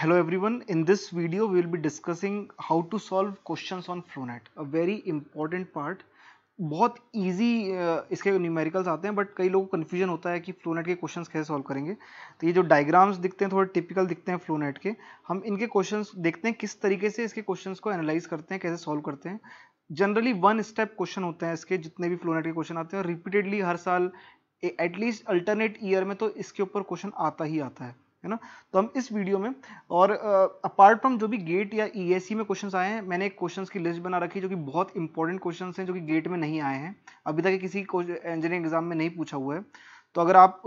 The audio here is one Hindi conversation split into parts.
hello everyone in this video we will be discussing how to solve questions on flownet a very important part बहुत इजी uh, इसके न्यूमेरिकल्स आते हैं बट कई लोगों को कन्फ्यूजन होता है कि फ्लोनेट के क्वेश्चंस कैसे सॉल्व करेंगे तो ये जो डायग्राम्स दिखते हैं थोड़े टिपिकल दिखते हैं फ्लोनेट के हम इनके क्वेश्चंस देखते हैं किस तरीके से इसके क्वेश्चंस को एनालाइज करते हैं कैसे सॉल्व करते हैं जनरली वन स्टेप क्वेश्चन होते हैं इसके जितने भी फ्लोनेट के क्वेश्चन आते हैं रिपीटेडली हर साल एटलीस्ट अल्टरनेट ईयर में तो इसके ऊपर क्वेश्चन आता ही आता है है ना तो हम इस वीडियो में और अपार्ट uh, फ्रॉम जो भी गेट या सी e में क्वेश्चंस आए हैं मैंने एक क्वेश्चंस की लिस्ट बना रखी है जो कि बहुत इंपॉर्टेंट क्वेश्चंस हैं जो कि गेट में नहीं आए हैं अभी तक किसी इंजीनियरिंग एग्जाम में नहीं पूछा हुआ है तो अगर आप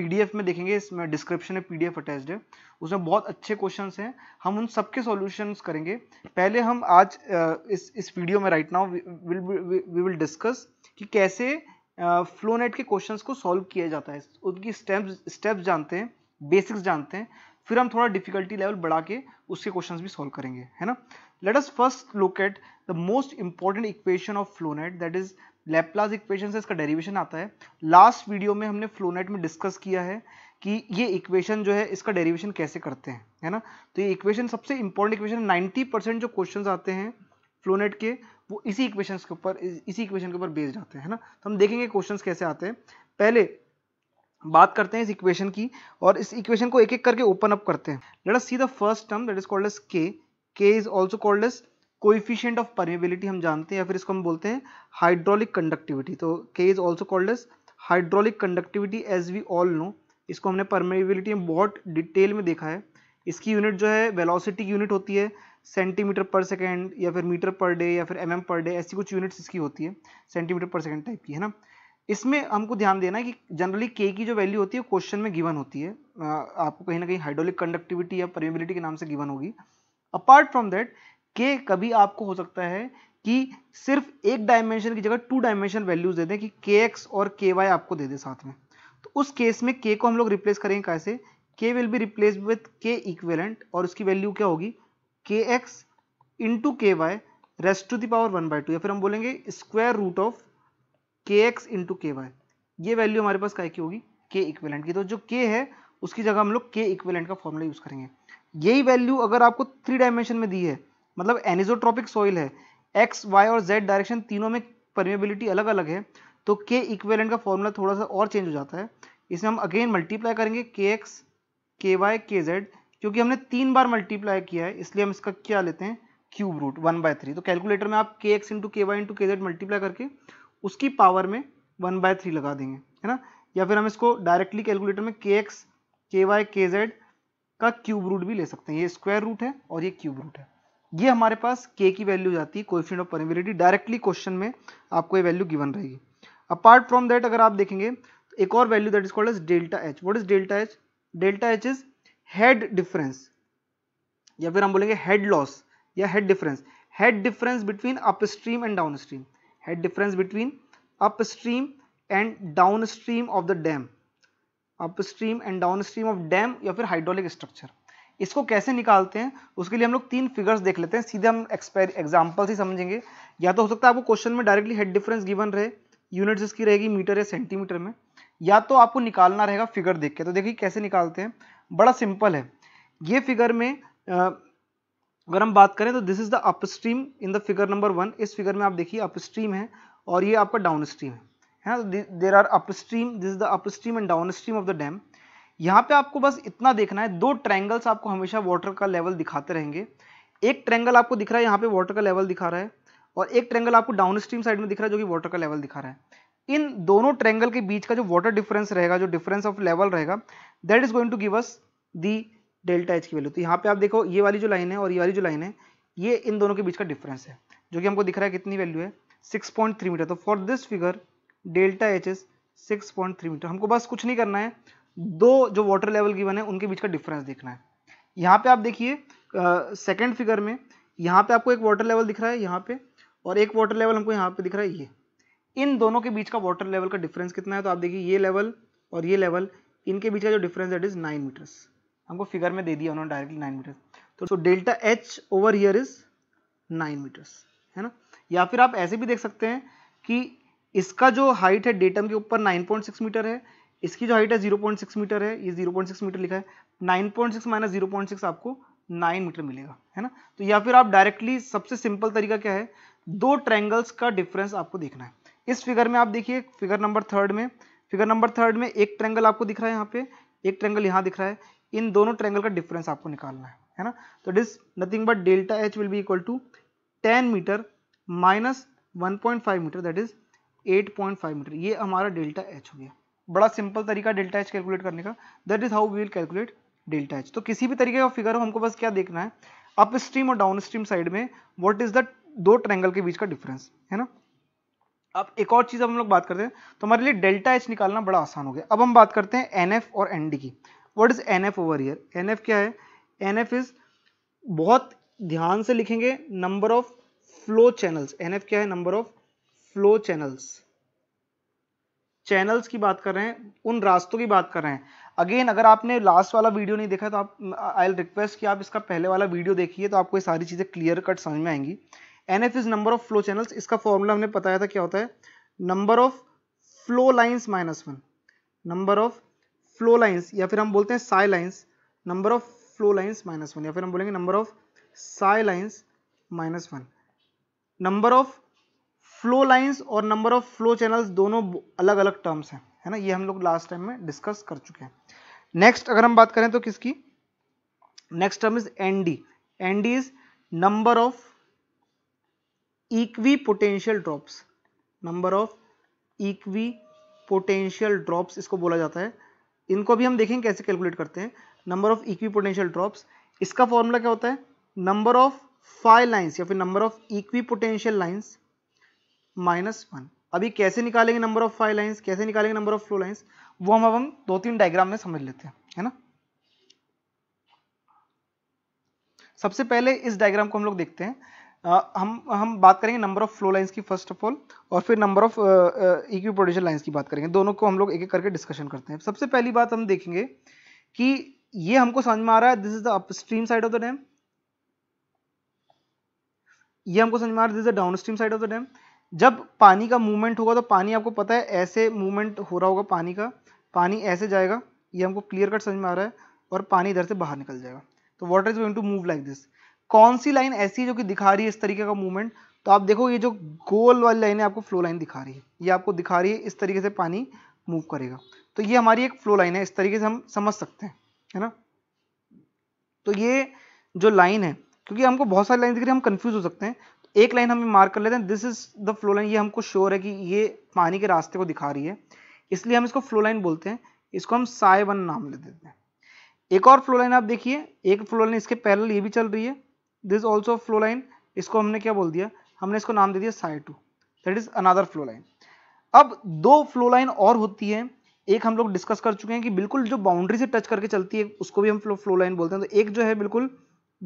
डी uh, में देखेंगे इसमें डिस्क्रिप्शन में पीडीएफ अटैच्ड है उसमें बहुत अच्छे क्वेश्चन हैं हम उन सबके सॉल्यूशंस करेंगे पहले हम आज uh, इस इस वीडियो में right now we will discuss कि कैसे फ्लोनेट के क्वेश्चंस को सॉल्व किया जाता है उनकी स्टेप्स स्टेप्स जानते हैं बेसिक्स जानते हैं फिर हम थोड़ा डिफिकल्टी लेवल बढ़ा के उसके क्वेश्चंस भी सॉल्व करेंगे है ना let us first look at the most important equation of flow net that is Laplace equation से इसका डेरिवेशन आता है लास्ट वीडियो में हमने फ्लोनेट में डिस्कस किया है कि ये इक्वेशन जो है इसका डेरिवेशन कैसे करते हैं है ना तो ये इक्वेशन सबसे इंपॉर्टेंट इक्वेशन नाइन्टी परसेंट जो क्वेश्चन आते हैं फ्लोनेट के वो इसी इक्वेशन के ऊपर इसी इक्वेशन के ऊपर बेस्ड आते हैं है ना तो हम देखेंगे क्वेश्चन कैसे आते हैं पहले बात करते हैं इस इक्वेशन की और इस इक्वेशन को एक एक करके ओपन अप करते हैं let us see the first term that is called as K K is also called as coefficient of permeability हम जानते हैं या फिर इसको हम बोलते हैं हाइड्रोलिक कंडक्टिविटी तो K is also called as hydraulic conductivity as we all know इसको हमने परमेबिलिटी में बहुत डिटेल में देखा है इसकी यूनिट जो है वेलोसिटी यूनिट होती है सेंटीमीटर पर सेकेंड या फिर मीटर पर डे या फिर एम एम पर डे ऐसी कुछ यूनिट्स इसकी होती है सेंटीमीटर पर सेकेंड टाइप की है ना इसमें हमको ध्यान देना है कि जनरली के की जो वैल्यू होती है क्वेश्चन में गिवन होती है आपको कहीं ना कहीं हाइड्रोलिक कंडक्टिविटी या परमेबिलिटी के नाम से गिवन होगी अपार्ट फ्रॉम दैट के कभी आपको हो सकता है कि सिर्फ एक डायमेंशन की जगह टू डायमेंशन वैल्यूज दे दें कि के एक्स और के वाई आपको दे दे साथ में तो उस केस में के को हम लोग रिप्लेस करेंगे कैसे K will be replace with K equivalent और उसकी वैल्यू क्या होगी K x into K y raised to the power one by two या फिर हम बोलेंगे square root of K x into K y ये वैल्यू हमारे पास क्या की होगी के इक्वेलेंट की तो जो के है उसकी जगह हम लोग के इक्वेलेंट का फॉर्मूला यूज करेंगे यही वैल्यू अगर आपको थ्री डायमेंशन में दी है मतलब एनिजोट्रॉपिक सॉइल है एक्स वाई और जेड डायरेक्शन तीनों में परमेबिलिटी अलग अलग है तो के इक्वेलेंट का फॉर्मूला थोड़ा सा और चेंज हो जाता है इसमें हम अगेन मल्टीप्लाई करेंगे के एक्स के वाई के जेड क्योंकि हमने तीन बार मल्टीप्लाई किया है इसलिए हम इसका क्या लेते हैं cube root one by three तो कैलकुलेटर में आप K x into K y into K z multiply करके उसकी पावर में वन बाय थ्री लगा देंगे है ना या फिर हम इसको डायरेक्टली कैलकुलेटर में के एक्स के वाई के जेड का क्यूब रूट भी ले सकते हैं ये स्क्वायर रूट है और ये क्यूब रूट है ये हमारे पास के की वैल्यू जाती है coefficient of permeability directly question में आपको ये वैल्यू गिवन रहेगी अपार्ट फ्रॉम दैट अगर आप देखेंगे तो एक और value that is called as delta H what is delta H delta H is head difference या फिर हम बोलेंगे हेड लॉस या head difference head difference between upstream and downstream है difference between upstream and downstream of the dam upstream and downstream of dam या फिर हाइड्रोलिक स्ट्रक्चर इसको कैसे निकालते हैं उसके लिए हम लोग तीन फिगर्स देख लेते हैं सीधे हम एक्सपायर एग्जाम्पल्स ही समझेंगे या तो हो सकता है आपको क्वेश्चन में डायरेक्टली हेड डिफरेंस गिवन रहे यूनिट्स इसकी रहेगी मीटर या सेंटीमीटर में या तो आपको निकालना रहेगा फिगर देख के तो देखिए कैसे निकालते हैं बड़ा सिंपल है ये फिगर में अगर हम बात करें तो this is the upstream in the figure number one इस फिगर में आप देखिए अपस्ट्रीम है और ये आपका डाउन स्ट्रीम है है ना there are upstream this is the upstream and downstream of the dam यहाँ पे आपको बस इतना देखना है दो ट्रैंगल्स आपको हमेशा वाटर का लेवल दिखाते रहेंगे एक ट्रैंगल आपको दिख रहा है यहाँ पे वाटर का लेवल दिखा रहा है और एक ट्रैंगल आपको डाउन स्ट्रीम साइड में दिख रहा है जो कि वाटर का लेवल दिखा रहा है इन दोनों ट्रैंगल के बीच का जो वाटर डिफरेंस रहेगा जो डिफरेंस ऑफ लेवल रहेगा that is going to give us the delta H की वैल्यू तो यहाँ पे आप देखो ये वाली जो लाइन है और ये वाली जो लाइन है ये इन दोनों के बीच का डिफरेंस है जो कि हमको दिख रहा है कितनी वैल्यू है 6.3 मीटर तो for this figure delta H is three metre हमको बस कुछ नहीं करना है दो जो वाटर लेवल गिवन है उनके बीच का डिफरेंस देखना है यहाँ पे आप देखिए सेकेंड फिगर में यहाँ पे आपको एक वाटर लेवल दिख रहा है यहाँ पे और एक वाटर लेवल हमको यहाँ पे दिख रहा है ये इन दोनों के बीच का वाटर लेवल का डिफरेंस कितना है तो आप देखिए ये लेवल और ये लेवल इनके बीच का जो difference that is nine metres हमको फिगर में दे दिया उन्होंने डायरेक्टली नाइन मीटर तो so delta H over here is nine metres है ना या फिर आप ऐसे भी देख सकते हैं कि इसका जो हाइट है डेटम के ऊपर 9.6 मीटर है इसकी जो हाइट है 0.6 मीटर है ये 0.6 मीटर लिखा है 9.6 पॉइंट सिक्स माइनस जीरो आपको 9 मीटर मिलेगा है ना तो या फिर आप डायरेक्टली सबसे सिंपल तरीका क्या है दो ट्रैंगल्स का डिफरेंस आपको देखना है इस फिगर में आप देखिए फिगर नंबर थर्ड में फिगर नंबर थर्ड में एक ट्रैंगल आपको दिख रहा है यहाँ पे एक ट्रैंगल यहाँ दिख रहा है इन दोनों ट्रेंगल का डिफरेंस आपको निकालना है है ना तो it is nothing but delta H will be equal to ten metre minus one point five metre that is eight point five metre ये हमारा डेल्टा एच हो गया बड़ा सिंपल तरीका डेल्टा एच कैलकुलेट करने का that is how we will calculate delta H तो किसी भी तरीके का फिगर हो हमको बस क्या देखना है अप स्ट्रीम और डाउन स्ट्रीम साइड में वॉट इज द दो ट्रेंगल के बीच का डिफरेंस है ना अब एक और चीज़ हम लोग बात करते हैं तो हमारे लिए डेल्टा एच निकालना बड़ा आसान हो गया अब हम बात करते हैं एन और एन की what is N F over here F क्या है एन एफ इज बहुत ध्यान से लिखेंगे number of flow channels N F क्या है number of flow channels channels की बात कर रहे हैं उन रास्तों की बात कर रहे हैं अगेन अगर आपने लास्ट वाला वीडियो नहीं देखा तो आप आई रिक्वेस्ट कि आप इसका पहले वाला वीडियो देखिए तो आपको ये सारी चीज़ें क्लियर कट समझ में आएंगी N F is number of flow channels इसका फॉर्मूला हमने बताया था क्या होता है number of flow lines minus one number of flow lines या फिर हम बोलते हैं psi lines number of flow lines minus one या फिर हम बोलेंगे number of psi lines minus one number of flow lines और नंबर ऑफ फ्लो चैनल्स दोनों अलग अलग टर्म्स हैं है ना ये हम लोग लास्ट टाइम में डिस्कस कर चुके हैं नेक्स्ट अगर हम बात करें तो किसकी next term is N D N D is number of equipotential drops number of equipotential drops इसको बोला जाता है इनको भी हम देखेंगे कैसे कैलकुलेट करते हैं number of equipotential drops इसका फॉर्मूला क्या होता है नंबर ऑफ फाइव लाइन्स या फिर number of equipotential lines minus one अभी कैसे निकालेंगे नंबर ऑफ फाइव लाइन्स कैसे निकालेंगे नंबर ऑफ फ्लो लाइन्स वो हम अब हम दो तीन डायग्राम में समझ लेते हैं है ना सबसे पहले इस डायग्राम को हम लोग देखते हैं Uh, हम हम बात करेंगे नंबर ऑफ फ्लो लाइंस की फर्स्ट ऑफ ऑल और फिर number of equipotential lines की बात करेंगे दोनों को हम लोग एक एक करके डिस्कशन करते हैं सबसे पहली बात हम देखेंगे कि ये हमको समझ में आ रहा है this is the upstream side of the dam ये हमको समझ में आ रहा है this is the downstream side of the dam जब पानी का मूवमेंट होगा तो पानी आपको पता है ऐसे मूवमेंट हो रहा होगा पानी का पानी ऐसे जाएगा ये हमको क्लियर कट समझ में आ रहा है और पानी इधर से बाहर निकल जाएगा तो water is going to move like this कौन सी लाइन ऐसी है जो कि दिखा रही है इस तरीके का मूवमेंट तो आप देखो ये जो गोल वाली लाइन है आपको फ्लो लाइन दिखा रही है ये आपको दिखा रही है इस तरीके से पानी मूव करेगा तो ये हमारी एक फ्लो लाइन है इस तरीके से हम समझ सकते हैं है ना तो ये जो लाइन है क्योंकि हमको बहुत सारी लाइन दिख रही है हम कंफ्यूज हो सकते हैं एक लाइन हमें मार्क कर लेते हैं this is the flow line ये हमको श्योर है कि ये पानी के रास्ते को दिखा रही है इसलिए हम इसको फ्लो लाइन बोलते हैं इसको हम साय वन नाम ले देते हैं एक और फ्लो लाइन आप देखिए एक फ्लो लाइन इसके पैरेलल ये भी चल रही है दिस ऑल्सो फ्लो लाइन इसको हमने क्या बोल दिया हमने इसको नाम दे दिया side two that is another flow line अब दो फ्लो लाइन और होती है एक हम लोग डिस्कस कर चुके हैं कि बिल्कुल जो बाउंड्री से टच करके चलती है उसको भी हम फ्लो फ्लो लाइन बोलते हैं तो एक जो है बिल्कुल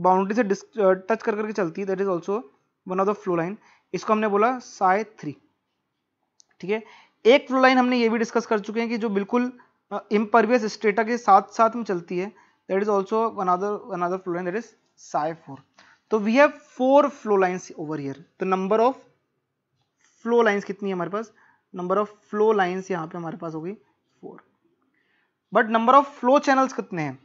बाउंड्री से टच कर करके चलती है that is also one of the flow line इसको हमने बोला साय थ्री ठीक है एक फ्लो लाइन हमने ये भी डिस्कस कर चुके हैं कि जो बिल्कुल इम्परवियस स्टेटा के साथ साथ में चलती है that is also another another flow line that is four तो we have four flow lines over here तो नंबर ऑफ फ्लो लाइन्स कितनी है हमारे पास नंबर ऑफ फ्लो लाइन्स यहाँ पे हमारे पास होगी four but number of flow channels कितने हैं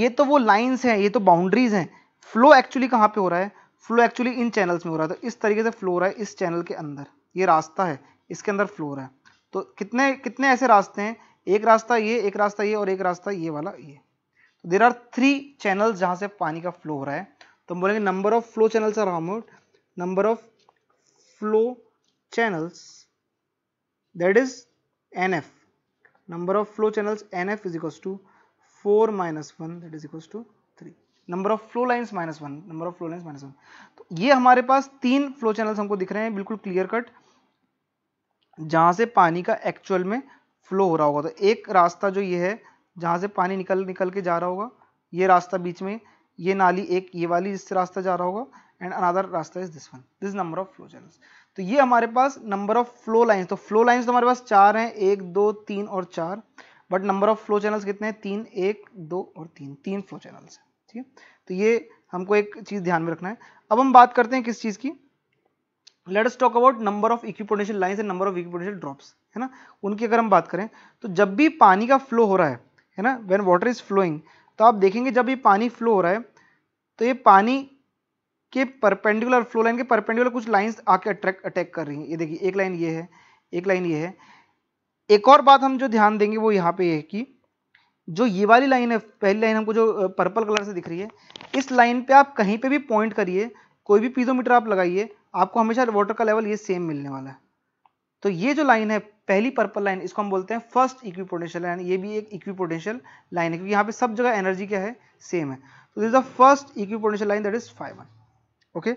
ये तो वो लाइन्स हैं ये तो बाउंड्रीज हैं फ्लो एक्चुअली कहाँ पे हो रहा है फ्लो एक्चुअली इन चैनल्स में हो रहा है तो इस तरीके से फ्लो हो रहा है इस चैनल के अंदर ये रास्ता है इसके अंदर फ्लो हो रहा है तो कितने कितने ऐसे रास्ते हैं एक रास्ता ये एक रास्ता ये और एक रास्ता ये वाला ये देर आर थ्री चैनल जहां से पानी का फ्लो हो रहा है तो हम बोलेंगे number of flow channels number of flow channels that is N F number of flow channels N F is equal to four minus one that is equal to three number of flow lines minus one number of flow lines minus one तो ये हमारे पास तीन फ्लो चैनल हमको दिख रहे हैं बिल्कुल क्लियर कट जहां से पानी का एक्चुअल में फ्लो हो रहा होगा तो एक रास्ता जो ये है जहाँ से पानी निकल निकल के जा रहा होगा ये रास्ता बीच में ये नाली एक ये वाली जिससे रास्ता जा रहा होगा एंड अनदर रास्ता is this one this number of flow channels तो ये हमारे पास नंबर ऑफ फ्लो लाइन्स तो फ्लो लाइन्स तो हमारे पास चार हैं एक दो तीन और चार but number of flow channels कितने हैं तीन एक दो और तीन तीन फ्लो चैनल्स हैं ठीक है तो ये हमको एक चीज़ ध्यान में रखना है अब हम बात करते हैं किस चीज़ की let talk about number of equipotential lines and number of equipotential drops है ना उनकी अगर हम बात करें तो जब भी पानी का फ्लो हो रहा है है ना वेन वाटर इज फ्लोइंग तो आप देखेंगे जब ये पानी फ्लो हो रहा है तो ये पानी के परपेंडिकुलर फ्लो लाइन के परपेंडिकुलर कुछ लाइंस आके अट्रैक्ट अटैक कर रही हैं ये देखिए एक लाइन ये है एक लाइन ये है एक और बात हम जो ध्यान देंगे वो यहाँ पे है कि जो ये वाली लाइन है पहली लाइन हमको जो पर्पल कलर से दिख रही है इस लाइन पे आप कहीं पे भी पॉइंट करिए कोई भी पीजोमीटर आप लगाइए आपको हमेशा वाटर का लेवल ये सेम मिलने वाला है तो ये जो लाइन है पहली पर्पल लाइन इसको हम बोलते हैं फर्स्ट इक्विपोटेंशियल लाइन ये भी एक इक्विपोटेंशियल लाइन है क्योंकि यहाँ पे सब जगह एनर्जी क्या है सेम है तो this the first equipotential line that is five one okay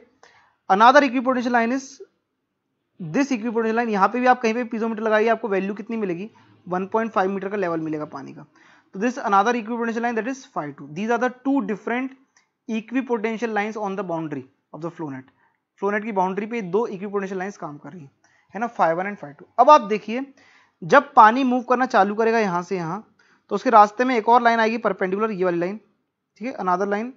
another equipotential line is this equipotential line यहाँ पे भी आप कहीं पे पीजोमीटर लगाइए आपको वैल्यू कितनी मिलेगी 1.5 मीटर का लेवल मिलेगा पानी का तो this another equipotential line that is five two these are the two different equipotential lines on the boundary of the flow net flow net की बाउंड्री पे दो इक्विपोटेंशियल लाइन्स काम कर रही है है ना five one and five two अब आप देखिए जब पानी मूव करना चालू करेगा यहाँ से यहाँ तो उसके रास्ते में एक और लाइन आएगी परपेंडिकुलर ये वाली लाइन ठीक है अनादर लाइन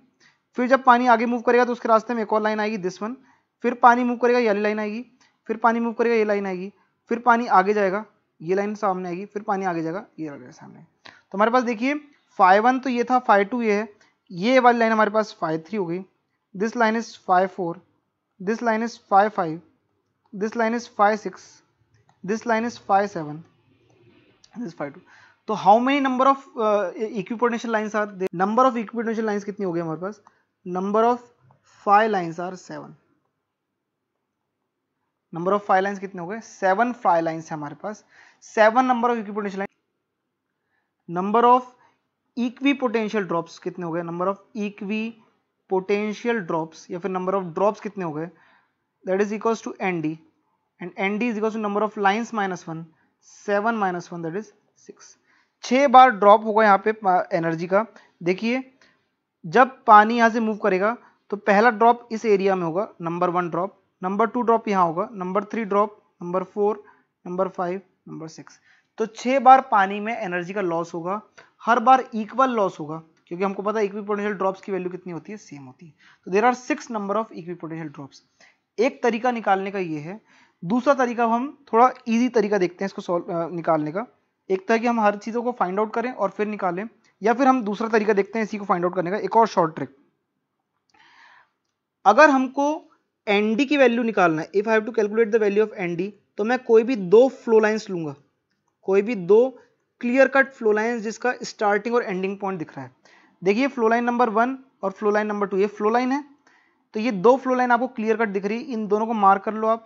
फिर जब पानी आगे मूव करेगा तो उसके रास्ते में एक और लाइन आएगी दिस वन फिर पानी मूव करेगा ये वाली लाइन आएगी फिर पानी मूव करेगा ये लाइन आएगी फिर पानी आगे जाएगा ये लाइन सामने आएगी फिर पानी आगे जाएगा ये लाइन सामने तो हमारे पास देखिए फाइव वन तो ये था फाइव टू ये है ये वाली लाइन हमारे पास फाइव थ्री हो गई this line is five four this line is five five this line is five six this line is five seven this five two तो how many number of equipotential lines are they number of equipotential lines कितनी हो गई हमारे पास number of five lines are seven number of five lines कितने हो गए सेवन फाइव लाइन्स है हमारे पास seven number of equipotential line number of equipotential drops कितने हो गए number of equipotential drops या फिर नंबर ऑफ ड्रॉप्स कितने हो गए that is equals to nd and nd is equals to number of lines minus one seven minus one that is six छः बार ड्रॉप होगा यहाँ पे एनर्जी का देखिए जब पानी यहाँ से मूव करेगा तो पहला ड्रॉप इस एरिया में होगा number one drop number two drop यहाँ होगा number three drop number four number five number six तो छः बार पानी में एनर्जी का लॉस होगा हर बार इक्वल लॉस होगा क्योंकि हमको पता है इक्वी पोटेंशियल ड्रॉप्स की वैल्यू कितनी होती है सेम होती है तो there are six number of equipotential drops एक तरीका निकालने का ये है दूसरा तरीका हम थोड़ा इजी तरीका देखते हैं इसको सॉल्व निकालने का एक है कि हम हर चीज़ों को फाइंड आउट करें और फिर निकालें या फिर हम दूसरा तरीका देखते हैं इसी को फाइंड आउट करने का एक और शॉर्ट ट्रिक अगर हमको एन डी की वैल्यू निकालना है if I have to calculate the value of N D तो मैं कोई भी दो फ्लो लाइन्स लूंगा कोई भी दो क्लियर कट फ्लो लाइन्स जिसका स्टार्टिंग और एंडिंग पॉइंट दिख रहा है देखिए फ्लो लाइन नंबर वन और फ्लो लाइन नंबर टू ये फ्लो लाइन है तो ये दो फ्लो लाइन आपको क्लियर कट दिख रही है इन दोनों को मार्क कर लो आप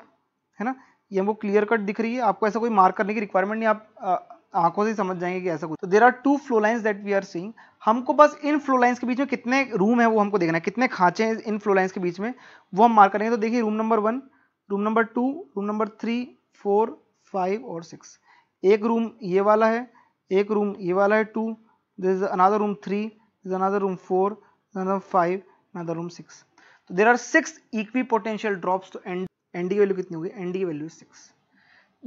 है ना ये हमको क्लियर कट दिख रही है आपको ऐसा कोई मार्क करने की रिक्वायरमेंट नहीं आप आंखों से समझ जाएंगे कि ऐसा कुछ तो there are two flow line that we are seeing हमको बस इन फ्लो लाइन्स के बीच में कितने रूम है वो हमको देखना है कितने खाँचे हैं इन फ्लो लाइन्स के बीच में वो हम मार्क करेंगे तो देखिए room number one room number two room number three four five और सिक्स एक रूम ये वाला है एक रूम ये वाला है two this another room three this another room four another five another room six तो there are six equipotential drops तो एन की वैल्यू कितनी होगी एनडी की वैल्यू सिक्स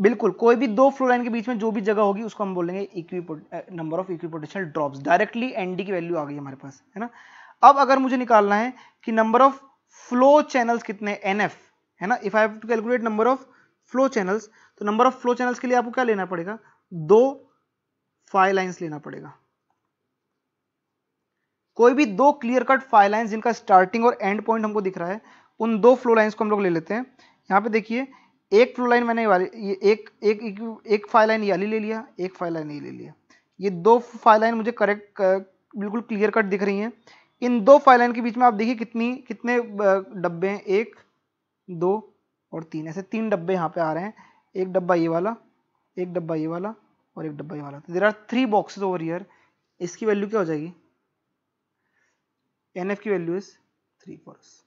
बिल्कुल कोई भी दो फ्लो लाइन के बीच में जो भी जगह होगी उसको हम बोलेंगे equi number of equipotential drop directly ND की वैल्यू आ गई हमारे पास है ना अब अगर मुझे निकालना है कि नंबर ऑफ फ्लो चैनल्स कितने एन एफ है ना if I to calculate number of flow channels तो नंबर ऑफ फ्लो चैनल्स के लिए आपको क्या लेना पड़ेगा दो फाइव लाइन्स लेना पड़ेगा कोई भी दो क्लियर कट फाइव लाइन जिनका स्टार्टिंग और एंड पॉइंट हमको दिख रहा है उन दो फ्लो लाइन्स को हम लोग ले लेते हैं यहाँ पे देखिए एक फ्लो लाइन मैंने वाली ये एक एक एक, एक फाइव लाइन ये ले लिया एक फाइव लाइन ये ले लिया ये दो फाइव लाइन मुझे करेक्ट बिल्कुल क्लियर कट दिख रही हैं इन दो फाइव लाइन के बीच में आप देखिए कितनी कितने डब्बे हैं एक दो और तीन ऐसे तीन डब्बे यहाँ पे आ रहे हैं एक डब्बा ये वाला एक डब्बा ये वाला और एक डब्बा ये वाला there are three boxes over here इसकी वैल्यू क्या हो जाएगी NF key value is 3 for us.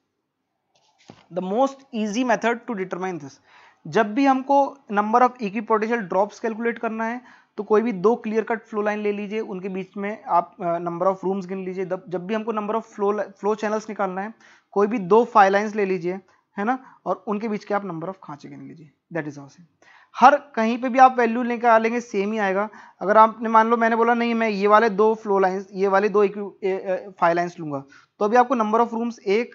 The most easy method to determine this. जब भी हमको number of equipotential drops calculate करना है तो कोई भी दो क्लियर कट फ्लो लाइन ले लीजिए उनके बीच में आप नंबर ऑफ रूम्स गिन लीजिए जब भी हमको number of flow flow channels निकालना है कोई भी दो फाइव लाइन्स ले लीजिए है ना और उनके बीच के आप नंबर ऑफ खांचे गिन लीजिए दैट इज ऑल हर कहीं पे भी आप वैल्यू लेकर लेंगे सेम ही आएगा अगर आपने मान लो मैंने बोला नहीं मैं ये वाले दो फ्लो लाइंस ये वाले दो फाइव लाइंस लूंगा तो अभी आपको नंबर ऑफ रूम्स एक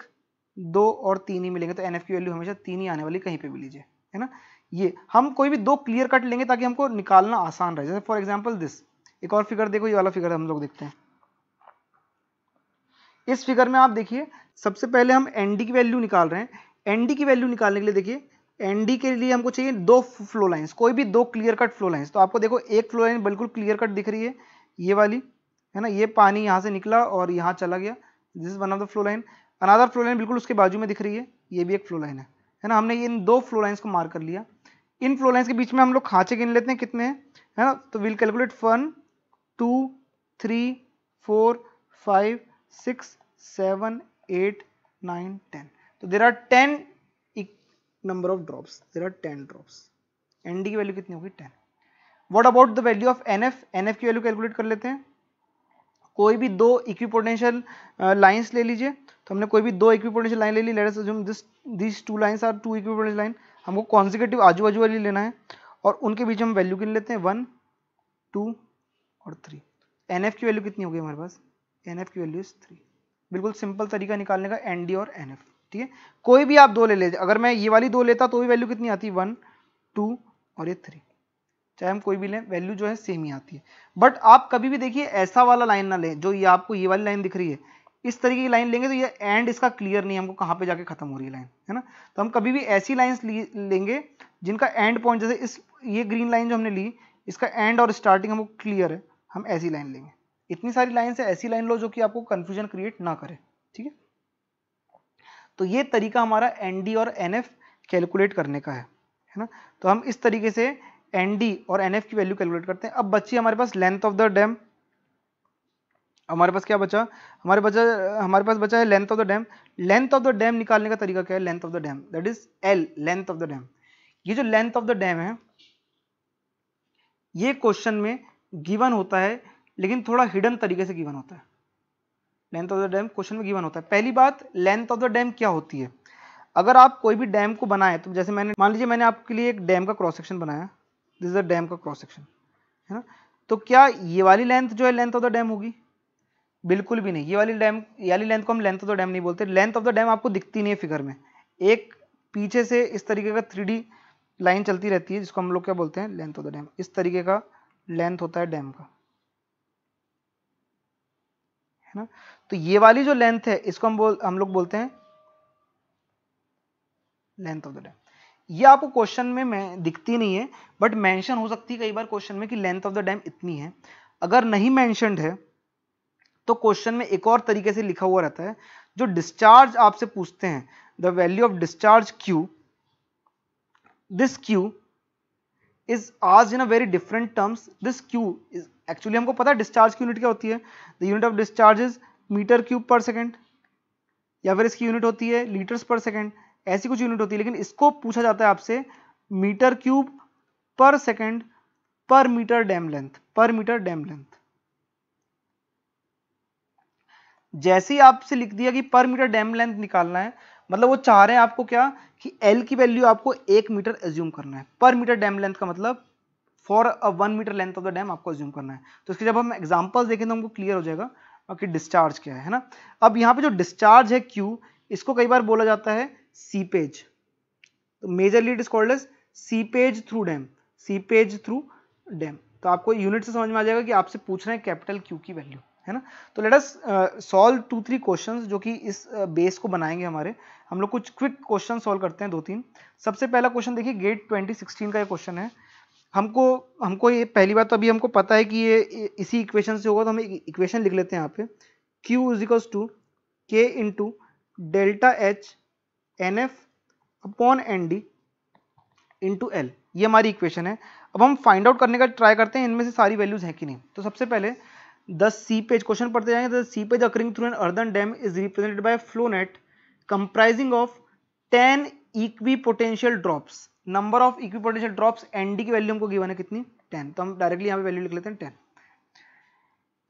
दो और तीन ही मिलेंगे तो एन की वैल्यू हमेशा तीन ही आने वाली कहीं पर भी लीजिए है ना ये हम कोई भी दो क्लियर कट लेंगे ताकि हमको निकालना आसान रहे जैसे फॉर एग्जाम्पल दिस एक और फिगर देखो ये वाला फिगर हम लोग देखते हैं इस फिगर में आप देखिए सबसे पहले हम एनडी की वैल्यू निकाल रहे हैं एन की वैल्यू निकालने के लिए देखिए एनडी के लिए हमको चाहिए दो फ्लो लाइन्स कोई भी दो क्लियर कट फ्लो लाइन्स तो आपको देखो एक फ्लो लाइन बिल्कुल क्लियर कट दिख रही है ये वाली है ना ये पानी यहाँ से निकला और यहाँ चला गया this is one of the flow line another flow line बिल्कुल उसके बाजू में दिख रही है ये भी एक फ्लो लाइन है है ना हमने इन दो फ्लो लाइन्स को मार कर लिया इन फ्लो लाइन्स के बीच में हम लोग खाँचे गिन लेते हैं कितने हैं है ना तो will calculate one two three four five six seven eight nine ten तो there are ten number of drops there are ten drops N D की वैल्यू कितनी होगी ten what about the value of N F N F की वैल्यू कैलकुलेट कर लेते हैं कोई भी दो इक्विपोटेंशियल लाइंस uh, ले लीजिए तो हमने कोई भी दो इक्विपोटेंशियल लाइन ले ली let assume this this two lines are two equipotential line हमको कॉन्जिकेटिव आजू बाजू वाली लेना है और उनके बीच हम वैल्यू गिन लेते हैं वन टू और थ्री एन एफ की वैल्यू कितनी होगी हमारे पास एन एफ की वैल्यू इज थ्री बिल्कुल सिंपल तरीका निकालने का एन डी और एन एफ ठीक है कोई भी आप दो ले ले अगर मैं ये वाली दो लेता तो भी वैल्यू कितनी आती वन टू और ये थ्री चाहे हम कोई भी लें वैल्यू जो है सेम ही आती है बट आप कभी भी देखिए ऐसा वाला लाइन ना लें जो ये आपको ये वाली लाइन दिख रही है इस तरीके की लाइन लेंगे तो ये एंड इसका क्लियर नहीं हमको कहाँ पे जाके खत्म हो रही है लाइन है ना तो हम कभी भी ऐसी लाइन्स लेंगे जिनका एंड पॉइंट जैसे इस ये ग्रीन लाइन जो हमने ली इसका एंड और स्टार्टिंग हमको क्लियर है हम ऐसी लाइन लेंगे इतनी सारी लाइन है ऐसी लाइन लो जो कि आपको कन्फ्यूजन क्रिएट ना करे ठीक है तो ये तरीका हमारा एन और एन कैलकुलेट करने का है है ना तो हम इस तरीके से एन और एन की वैल्यू कैलकुलेट करते हैं अब बच्ची हमारे पास लेंथ ऑफ द डैम हमारे पास क्या बचा हमारे बचा हमारे पास बचा है length of the dam length of the dam निकालने का तरीका क्या है length of the dam that is L length of the dam ये जो लेंथ ऑफ द डैम है ये क्वेश्चन में गिवन होता है लेकिन थोड़ा हिडन तरीके से गिवन होता है length of the dam question में गिवन होता है पहली बात लेंथ ऑफ द डैम क्या होती है अगर आप कोई भी डैम को बनाए तो जैसे मैंने मान लीजिए मैंने आपके लिए एक डैम का क्रॉस सेक्शन बनाया दिस इज अ डैम का क्रॉस सेक्शन है ना तो क्या ये वाली लेंथ जो है लेंथ ऑफ द डैम होगी बिल्कुल भी नहीं ये वाली डैम ये वाली लेंथ को हम लेंथ ऑफ द डैम नहीं बोलते लेंथ ऑफ द डैम आपको दिखती नहीं है फिगर में एक पीछे से इस तरीके का थ्री लाइन चलती रहती है जिसको हम लोग क्या बोलते हैं लेंथ ऑफ द डैम इस तरीके का लेंथ होता है डैम का है ना तो ये वाली जो लेंथ है इसको हम बोल हम लोग बोलते हैं लेंथ ऑफ द डैम ये आपको क्वेश्चन में मैं दिखती नहीं है बट मेंशन हो सकती है कई बार क्वेश्चन में कि लेंथ ऑफ द डैम इतनी है अगर नहीं मैं है तो क्वेश्चन में एक और तरीके से लिखा हुआ रहता है जो डिस्चार्ज आपसे पूछते हैं the value of discharge Q this Q is आज in a very different terms this Q is actually हमको पता है डिस्चार्ज की यूनिट क्या होती है the unit of discharge is metre cube per second या फिर इसकी यूनिट होती है लीटर्स पर सेकेंड ऐसी कुछ यूनिट होती है लेकिन इसको पूछा जाता है आपसे metre cube per second per metre dam length per metre dam length जैसे ही आपसे लिख दिया कि पर मीटर डैम लेंथ निकालना है मतलब वो चाह रहे हैं आपको क्या कि एल की वैल्यू आपको एक मीटर एज्यूम करना है पर मीटर डैम लेंथ का मतलब for a one metre length of the dam आपको एज्यूम करना है तो इसके जब हम एग्जाम्पल देखें तो हमको क्लियर हो जाएगा कि डिस्चार्ज क्या है है ना अब यहाँ पे जो डिस्चार्ज है क्यू इसको कई बार बोला जाता है सीपेज तो major lead is called as seepage through dam seepage through dam तो आपको यूनिट से समझ में आ जाएगा कि आपसे पूछ रहे हैं कैपिटल क्यू की वैल्यू है ना तो let us solve two three questions जो कि इस बेस uh, को बनाएंगे हमारे हम लोग कुछ क्विक क्वेश्चन सॉल्व करते हैं दो तीन सबसे पहला क्वेश्चन देखिए गेट 2016 का ये क्वेश्चन है हमको हमको ये पहली बात तो अभी हमको पता है कि ये इसी इक्वेशन से होगा तो हम एक इक्वेशन लिख लेते हैं यहाँ पे Q is equals to K into delta H N F upon N D into L ये हमारी इक्वेशन है अब हम फाइंड आउट करने का ट्राई करते हैं इनमें से सारी वैल्यूज हैं कि नहीं तो सबसे पहले द सी पेज क्वेश्चन पढ़ते जाएंगे seepage occurring through an earthen dam is represented by flow net comprising of ten equipotential drops number of equipotential drops N D की वैल्यू हमको गिवन है कितनी टेन तो हम डायरेक्टली यहाँ पे वैल्यू लिख लेते हैं ten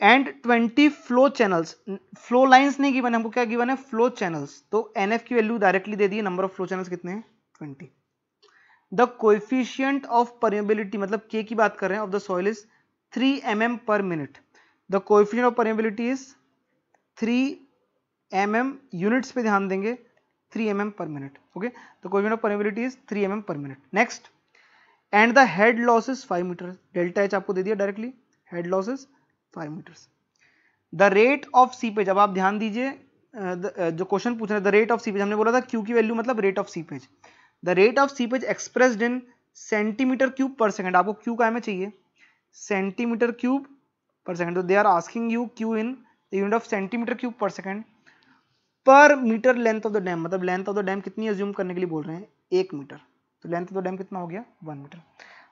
and 20 flow channels flow lines नहीं गिवन हमको क्या गिवन है फ्लो चैनल्स तो एन की वैल्यू डायरेक्टली दे दी नंबर ऑफ फ्लो चैनल्स कितने हैं twenty the coefficient of permeability मतलब के की बात कर रहे हैं of the soil is three M M per minute the coefficient of permeability is three M M units पे ध्यान देंगे M mm per minute okay the coefficient of permeability is 3 M per minute next and the head loss is five metre delta H आपको दे दिया directly head loss is 5 meters the rate of seepage अब आप ध्यान दीजिए जो क्वेश्चन पूछ रहे हैं द रेट ऑफ सीपेज हमने बोला था क्यू की वैल्यू मतलब rate of seepage the rate of seepage expressed in centimetre cube per second आपको क्यू का में चाहिए सेंटीमीटर क्यूब पर सेकेंड तो they are asking you Q in the unit of centimetre cube per second per metre length of the dam मतलब लेंथ ऑफ द डैम कितनी एज्यूम करने के लिए बोल रहे हैं एक मीटर तो लेंथ ऑफ द डैम कितना हो गया वन मीटर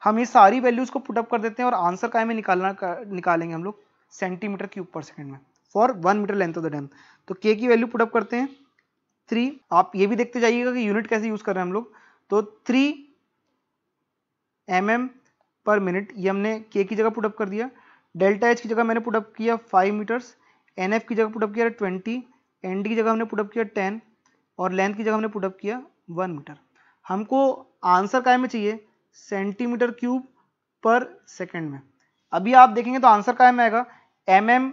हम ये सारी वैल्यूज को पुटअप कर देते हैं और आंसर का हमें निकालना निकालेंगे हम लोग सेंटीमीटर क्यूब पर सेकेंड में for one metre length of the dam तो के की वैल्यू पुटअप करते हैं थ्री आप ये भी देखते जाइएगा कि यूनिट कैसे यूज कर रहे हैं हम लोग तो three M M per minute ये हमने के की जगह पुटअप कर दिया डेल्टा एच की जगह मैंने पुटअप किया फाइव मीटर्स एन एफ की जगह पुटअप किया ट्वेंटी एंड की जगह हमने पुटअप किया टेन और लेंथ की जगह हमने पुटअप किया वन मीटर हमको आंसर काय में चाहिए सेंटीमीटर क्यूब पर सेकेंड में अभी आप देखेंगे तो आंसर काय में आएगा M M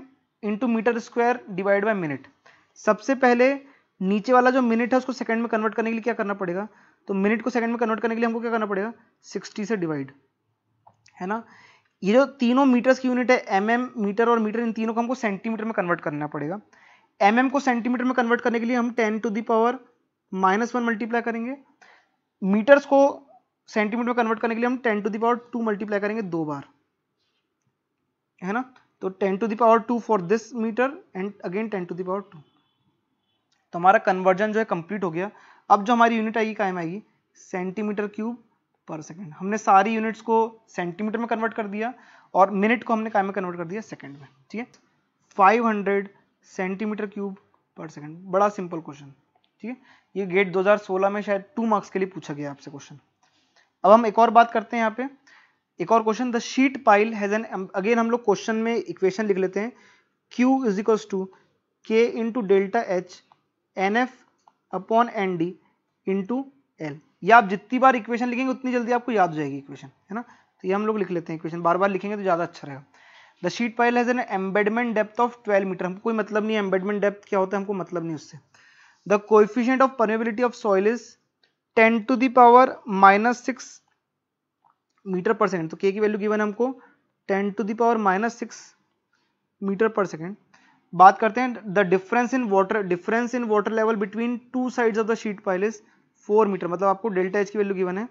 into meter square divide by minute सबसे पहले नीचे वाला जो मिनट है उसको सेकंड में कन्वर्ट करने के लिए क्या करना पड़ेगा तो मिनट को सेकंड में कन्वर्ट करने के लिए हमको क्या करना पड़ेगा 60 से डिवाइड है ना ये जो तीनों मीटर्स की यूनिट है एम mm, मीटर और मीटर इन तीनों को हमको सेंटीमीटर में कन्वर्ट करना पड़ेगा एम mm को सेंटीमीटर में कन्वर्ट करने के लिए हम ten to the power minus one multiply करेंगे मीटर्स को सेंटीमीटर में कन्वर्ट करने के लिए हम ten to power two multiply करेंगे दो बार है ना तो ten to power two for this meter and again ten to power two तो हमारा कन्वर्जन जो है कंप्लीट हो गया अब जो हमारी यूनिट आएगी कायम आएगी सेंटीमीटर क्यूब पर सेकेंड हमने सारी यूनिट्स को सेंटीमीटर में कन्वर्ट कर दिया और मिनट को हमने कायम में कन्वर्ट कर दिया सेकेंड में ठीक है five hundred centimeter cube per second बड़ा सिंपल क्वेश्चन ठीक है ये गेट 2016 में शायद टू मार्क्स के लिए पूछा गया आपसे क्वेश्चन अब हम एक और बात करते हैं यहाँ पे एक और question the sheet pile has an again हम लोग क्वेश्चन में इक्वेशन लिख लेते हैं Q is equals to K into delta H N F upon N D into L या आप जितनी बार इक्वेशन लिखेंगे उतनी जल्दी आपको याद हो जाएगी इक्वेशन है ना तो ये हम लोग लिख लेते हैं इक्वेशन बार बार लिखेंगे तो ज़्यादा अच्छा रहेगा the sheet pile has an embedment depth of 12 meter हमको कोई मतलब नहीं एम्बेडमेंट डेप्थ क्या होता है हमको मतलब नहीं उससे the coefficient of permeability of soil is 10 to the power minus six meter per second तो के की वैल्यू गिवन है हमको 10 to the power minus six meter per second बात करते हैं the difference in water difference in water level between two side of the sheet pile is four meter मतलब आपको डेल्टा एच की वैल्यू गिवन है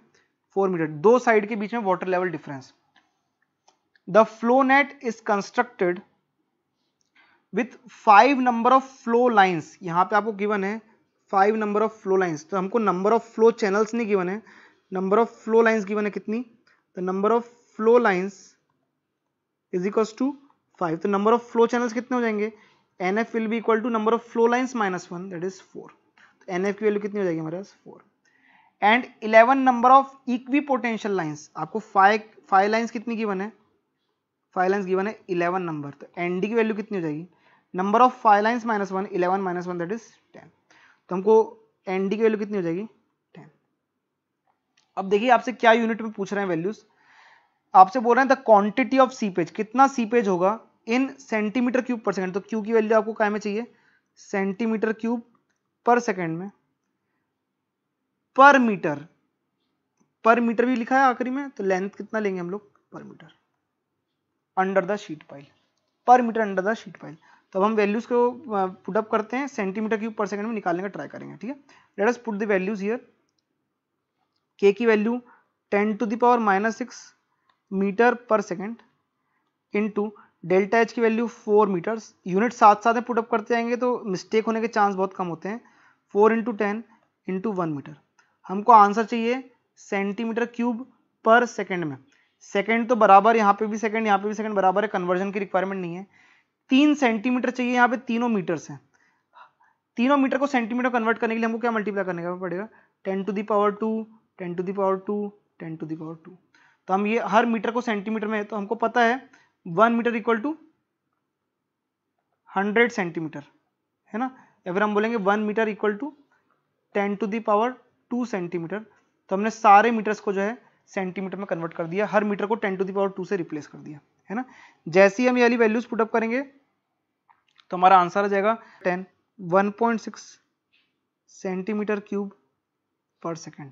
फोर मीटर दो साइड के बीच में water level difference the flow net is constructed with five number of flow lines यहाँ पे आपको गिवन है five number of flow lines तो हमको नंबर ऑफ फ्लो चैनल्स नहीं गिवन है number of flow lines given है कितनी तो number of flow lines is equals to five तो नंबर ऑफ फ्लो चैनल्स कितने हो जाएंगे एन एफ विल भी equal to number of flow lines minus one that is four तो एन एफ की वैल्यू कितनी हो जाएगी हमारे पास four and eleven number of equipotential lines आपको फाइव फाइव लाइन्स कितनी गिवन है फाइलाइंस गिवन है इलेवन नंबर तो एन डी की वैल्यू कितनी हो जाएगी number of five lines minus one eleven minus one that is ten तो हमको एन डी की वैल्यू कितनी हो जाएगी टेन अब देखिए आपसे क्या यूनिट में पूछ रहे हैं वैल्यूज आपसे बोल रहे हैं द क्वांटिटी ऑफ सीपेज कितना सीपेज होगा in centimetre cube per second तो क्यू की वैल्यू आपको क्या में चाहिए सेंटीमीटर क्यूब पर सेकेंड में पर मीटर पर मीटर भी लिखा है आखिरी में तो लेंथ कितना लेंगे हम लोग per meter under the sheet pile per meter under the sheet pile तो अब हम वैल्यूज को पुटअप करते हैं सेंटीमीटर क्यूब पर सेकंड में निकालने का ट्राई करेंगे ठीक है let us put the values here K की value ten to the power minus six meter per second into delta H की वैल्यू फोर मीटर्स यूनिट साथ साथ में पुटअप करते जाएंगे तो मिस्टेक होने के चांस बहुत कम होते हैं four into ten into one meter हमको आंसर चाहिए सेंटीमीटर क्यूब पर सेकेंड में सेकेंड तो बराबर यहाँ पे भी सेकेंड यहाँ पे भी सेकेंड बराबर है कन्वर्जन की रिक्वायरमेंट नहीं है तीन सेंटीमीटर चाहिए यहाँ पे तीनों मीटर्स हैं तीनों मीटर को सेंटीमीटर कन्वर्ट करने के लिए हमको क्या मल्टीप्लाई करने का पड़ेगा ten to the power two ten to the power two ten to power two तो हम ये हर मीटर को सेंटीमीटर में तो हमको पता है one meter equal to hundred centimeter है ना या फिर हम बोलेंगे one meter equal to ten to power two centimeter तो हमने सारे मीटर्स को जो है सेंटीमीटर में कन्वर्ट कर दिया हर मीटर को टेन टू दावर टू से रिप्लेस कर दिया है ना जैसे ही हम ये वैल्यूज पुटअप करेंगे तो हमारा आंसर आ जाएगा ten one point six centimeter cube per second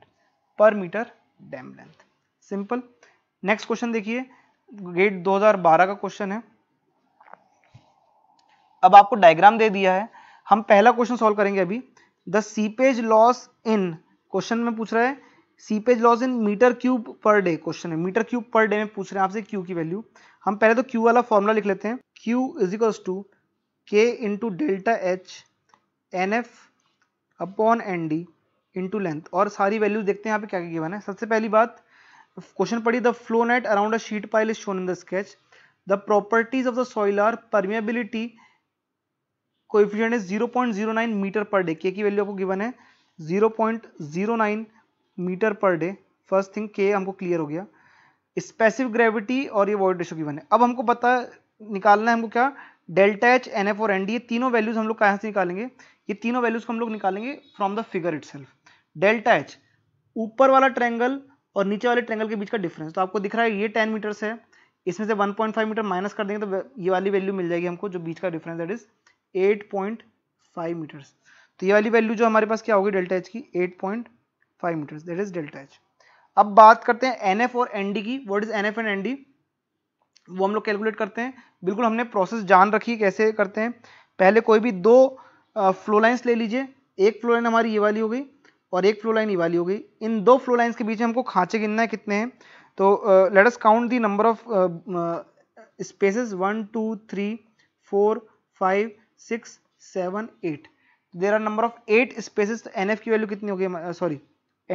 per metre dam length simple next question देखिए गेट 2012 का क्वेश्चन है अब आपको डायग्राम दे दिया है हम पहला क्वेश्चन सॉल्व करेंगे अभी the seepage loss in question में पूछ रहा है seepage loss in metre cube per day question है मीटर क्यूब पर डे में पूछ रहे हैं आपसे क्यू की वैल्यू हम पहले तो क्यू वाला फॉर्मूला लिख लेते हैं Q is equals to K into delta H N F upon N D into length और सारी वैल्यू देखते हैं यहाँ पे क्या क्या गिवन है सबसे पहली बात क्वेश्चन पढ़ी the flow net around a sheet pile is shown in the sketch the properties of the soil are permeability coefficient is 0.09 meter per day K की वैल्यू आपको गिवन है 0.09 meter per day first thing के हमको क्लियर हो गया स्पेसिफिक ग्रेविटी और ये वॉइड रेशो की बने अब हमको पता निकालना है हमको क्या डेल्टा एच एन एफ और एन डी ये तीनों वैल्यूज हम लोग कहाँ से निकालेंगे ये तीनों वैल्यूज को हम लोग निकालेंगे from the figure it delta H ऊपर वाला ट्रैंगल और नीचे वाले ट्रैंगल के बीच का डिफरेंस तो आपको दिख रहा है ये टेन मीटर्स है इसमें से 1.5 मीटर माइनस कर देंगे तो ये वाली वैल्यू मिल जाएगी हमको जो बीच का डिफरेंस दैट इज 8.5 मीटर्स तो ये वाली वैल्यू जो हमारे पास क्या होगी डेल्टा एच की point five metre that is delta H अब बात करते हैं एन एफ और एन डी की what is N F and N D वो हम लोग कैलकुलेट करते हैं बिल्कुल हमने प्रोसेस जान रखी है कैसे करते हैं पहले कोई भी दो फ्लो लाइन्स ले लीजिए एक फ्लो लाइन हमारी ये वाली हो गई और एक फ्लो लाइन ये वाली हो गई इन दो फ्लो लाइन्स के बीच हमको खांचे गिनना है कितने हैं तो let us count the number of spaces one two three four five six seven eight there are number of eight spaces तो एन की वैल्यू कितनी होगी सॉरी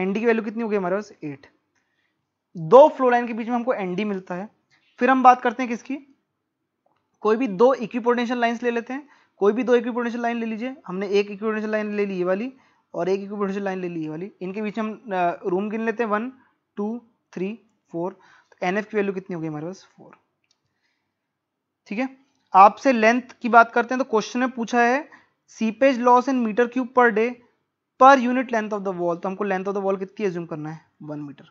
एनडी की वैल्यू कितनी हो गई हमारे पास एट दो फ्लो लाइन के बीच में हमको एनडी मिलता है फिर हम बात करते हैं किसकी कोई भी दो इक्विपोटेंशियल लाइन ले लेते हैं कोई भी दो इक्विपोटेंशियल लाइन ले लीजिए हमने एक इक्विपोटेंशियल लाइन ले ली ये वाली और एक इक्विपोटेंशियल लाइन ले ली ये वाली इनके बीच हम रूम गिन लेते हैं one two three four N F की वैल्यू कितनी होगी हमारे पास फोर ठीक है आपसे लेंथ की बात करते हैं तो क्वेश्चन में पूछा है seepage loss in metre cube per day per unit length of the wall तो हमको लेंथ ऑफ द वॉल कितनी एज्यूम करना है वन मीटर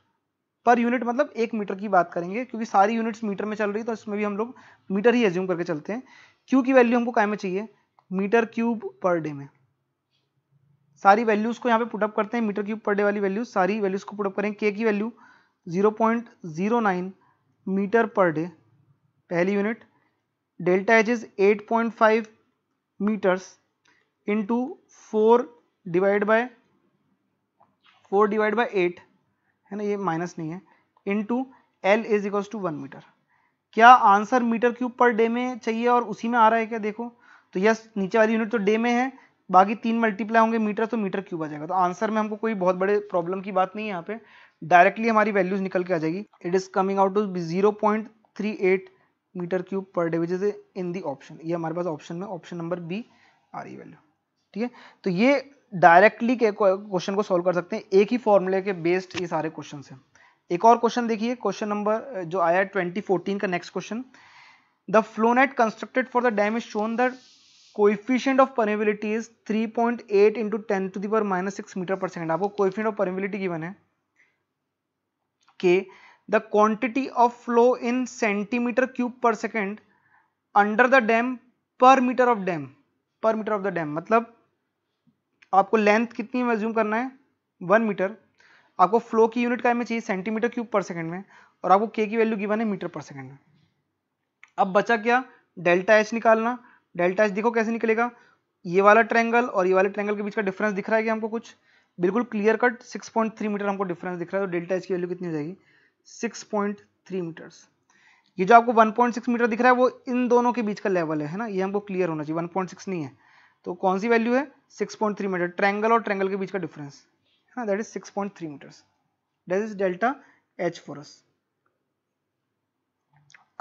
पर यूनिट मतलब एक मीटर की बात करेंगे क्योंकि सारी यूनिट्स मीटर में चल रही है तो इसमें भी हम लोग मीटर ही एज्यूम करके चलते हैं क्यू की वैल्यू हमको काय में चाहिए मीटर क्यूब पर डे में सारी वैल्यूज को यहाँ पे पुटअप करते हैं मीटर क्यूब पर डे वाली वैल्यूज सारी वैल्यूज को पुटअप करें के की वैल्यू 0.09 मीटर पर डे पहली unit delta H is 8.5 meters into four divide by four divide by eight है ना ये माइनस नहीं है into L is equal to one meter क्या answer metre cube per day में चाहिए और उसी में आ रहा है क्या देखो तो यस नीचे वाली यूनिट तो डे में है बाकी तीन मल्टीप्लाई होंगे मीटर तो मीटर क्यूब आ जाएगा तो आंसर में हमको कोई बहुत बड़े प्रॉब्लम की बात नहीं है यहाँ पे डायरेक्टली हमारी वैल्यूज निकल के आ जाएगी it is coming out to zero point three eight meter cube per day which is in the option ये हमारे पास ऑप्शन में ऑप्शन नंबर बी आ रही वैल्यू ठीक है तो ये डायरेक्टली के क्वेश्चन को सॉल्व कर सकते हैं एक ही फॉर्मूले के बेस्ड ये सारे क्वेश्चन हैं एक और क्वेश्चन देखिए क्वेश्चन नंबर जो आया ट्वेंटी फोर्टीन का next question the flow net constructed for the dam is shown the coefficient of permeability is 3.8 point eight into ten to the minus six meter per second आपको कोइफिशियंट ऑफ परमेबिलिटी गिवन है K the quantity of flow in centimetre cube per second under the dam per meter of dam per meter of the dam मतलब आपको लेंथ कितनी में ज्यूम करना है वन मीटर आपको फ्लो की यूनिट का में चाहिए सेंटीमीटर क्यूब पर सेकंड में और आपको के की वैल्यू गिवन है मीटर पर सेकंड में अब बचा क्या डेल्टा एच निकालना डेल्टा एच देखो कैसे निकलेगा ये वाला ट्रैंगल और ये वाले ट्रैंगल के बीच का डिफरेंस दिख रहा है कि हमको कुछ बिल्कुल क्लियर कट 6.3 मीटर हमको डिफरेंस दिख रहा है तो डेल्टा एच की वैल्यू कितनी हो जाएगी 6.3 मीटर्स ये जो आपको 1.6 मीटर दिख रहा है वो इन दोनों के बीच का लेवल है, है ना ये हमको क्लियर होना चाहिए वन नहीं है तो कौन सी वैल्यू है 6.3 मीटर ट्रैंगल और ट्रैंगल के बीच का डिफरेंस है ना that is 6.3 meters that is delta H for us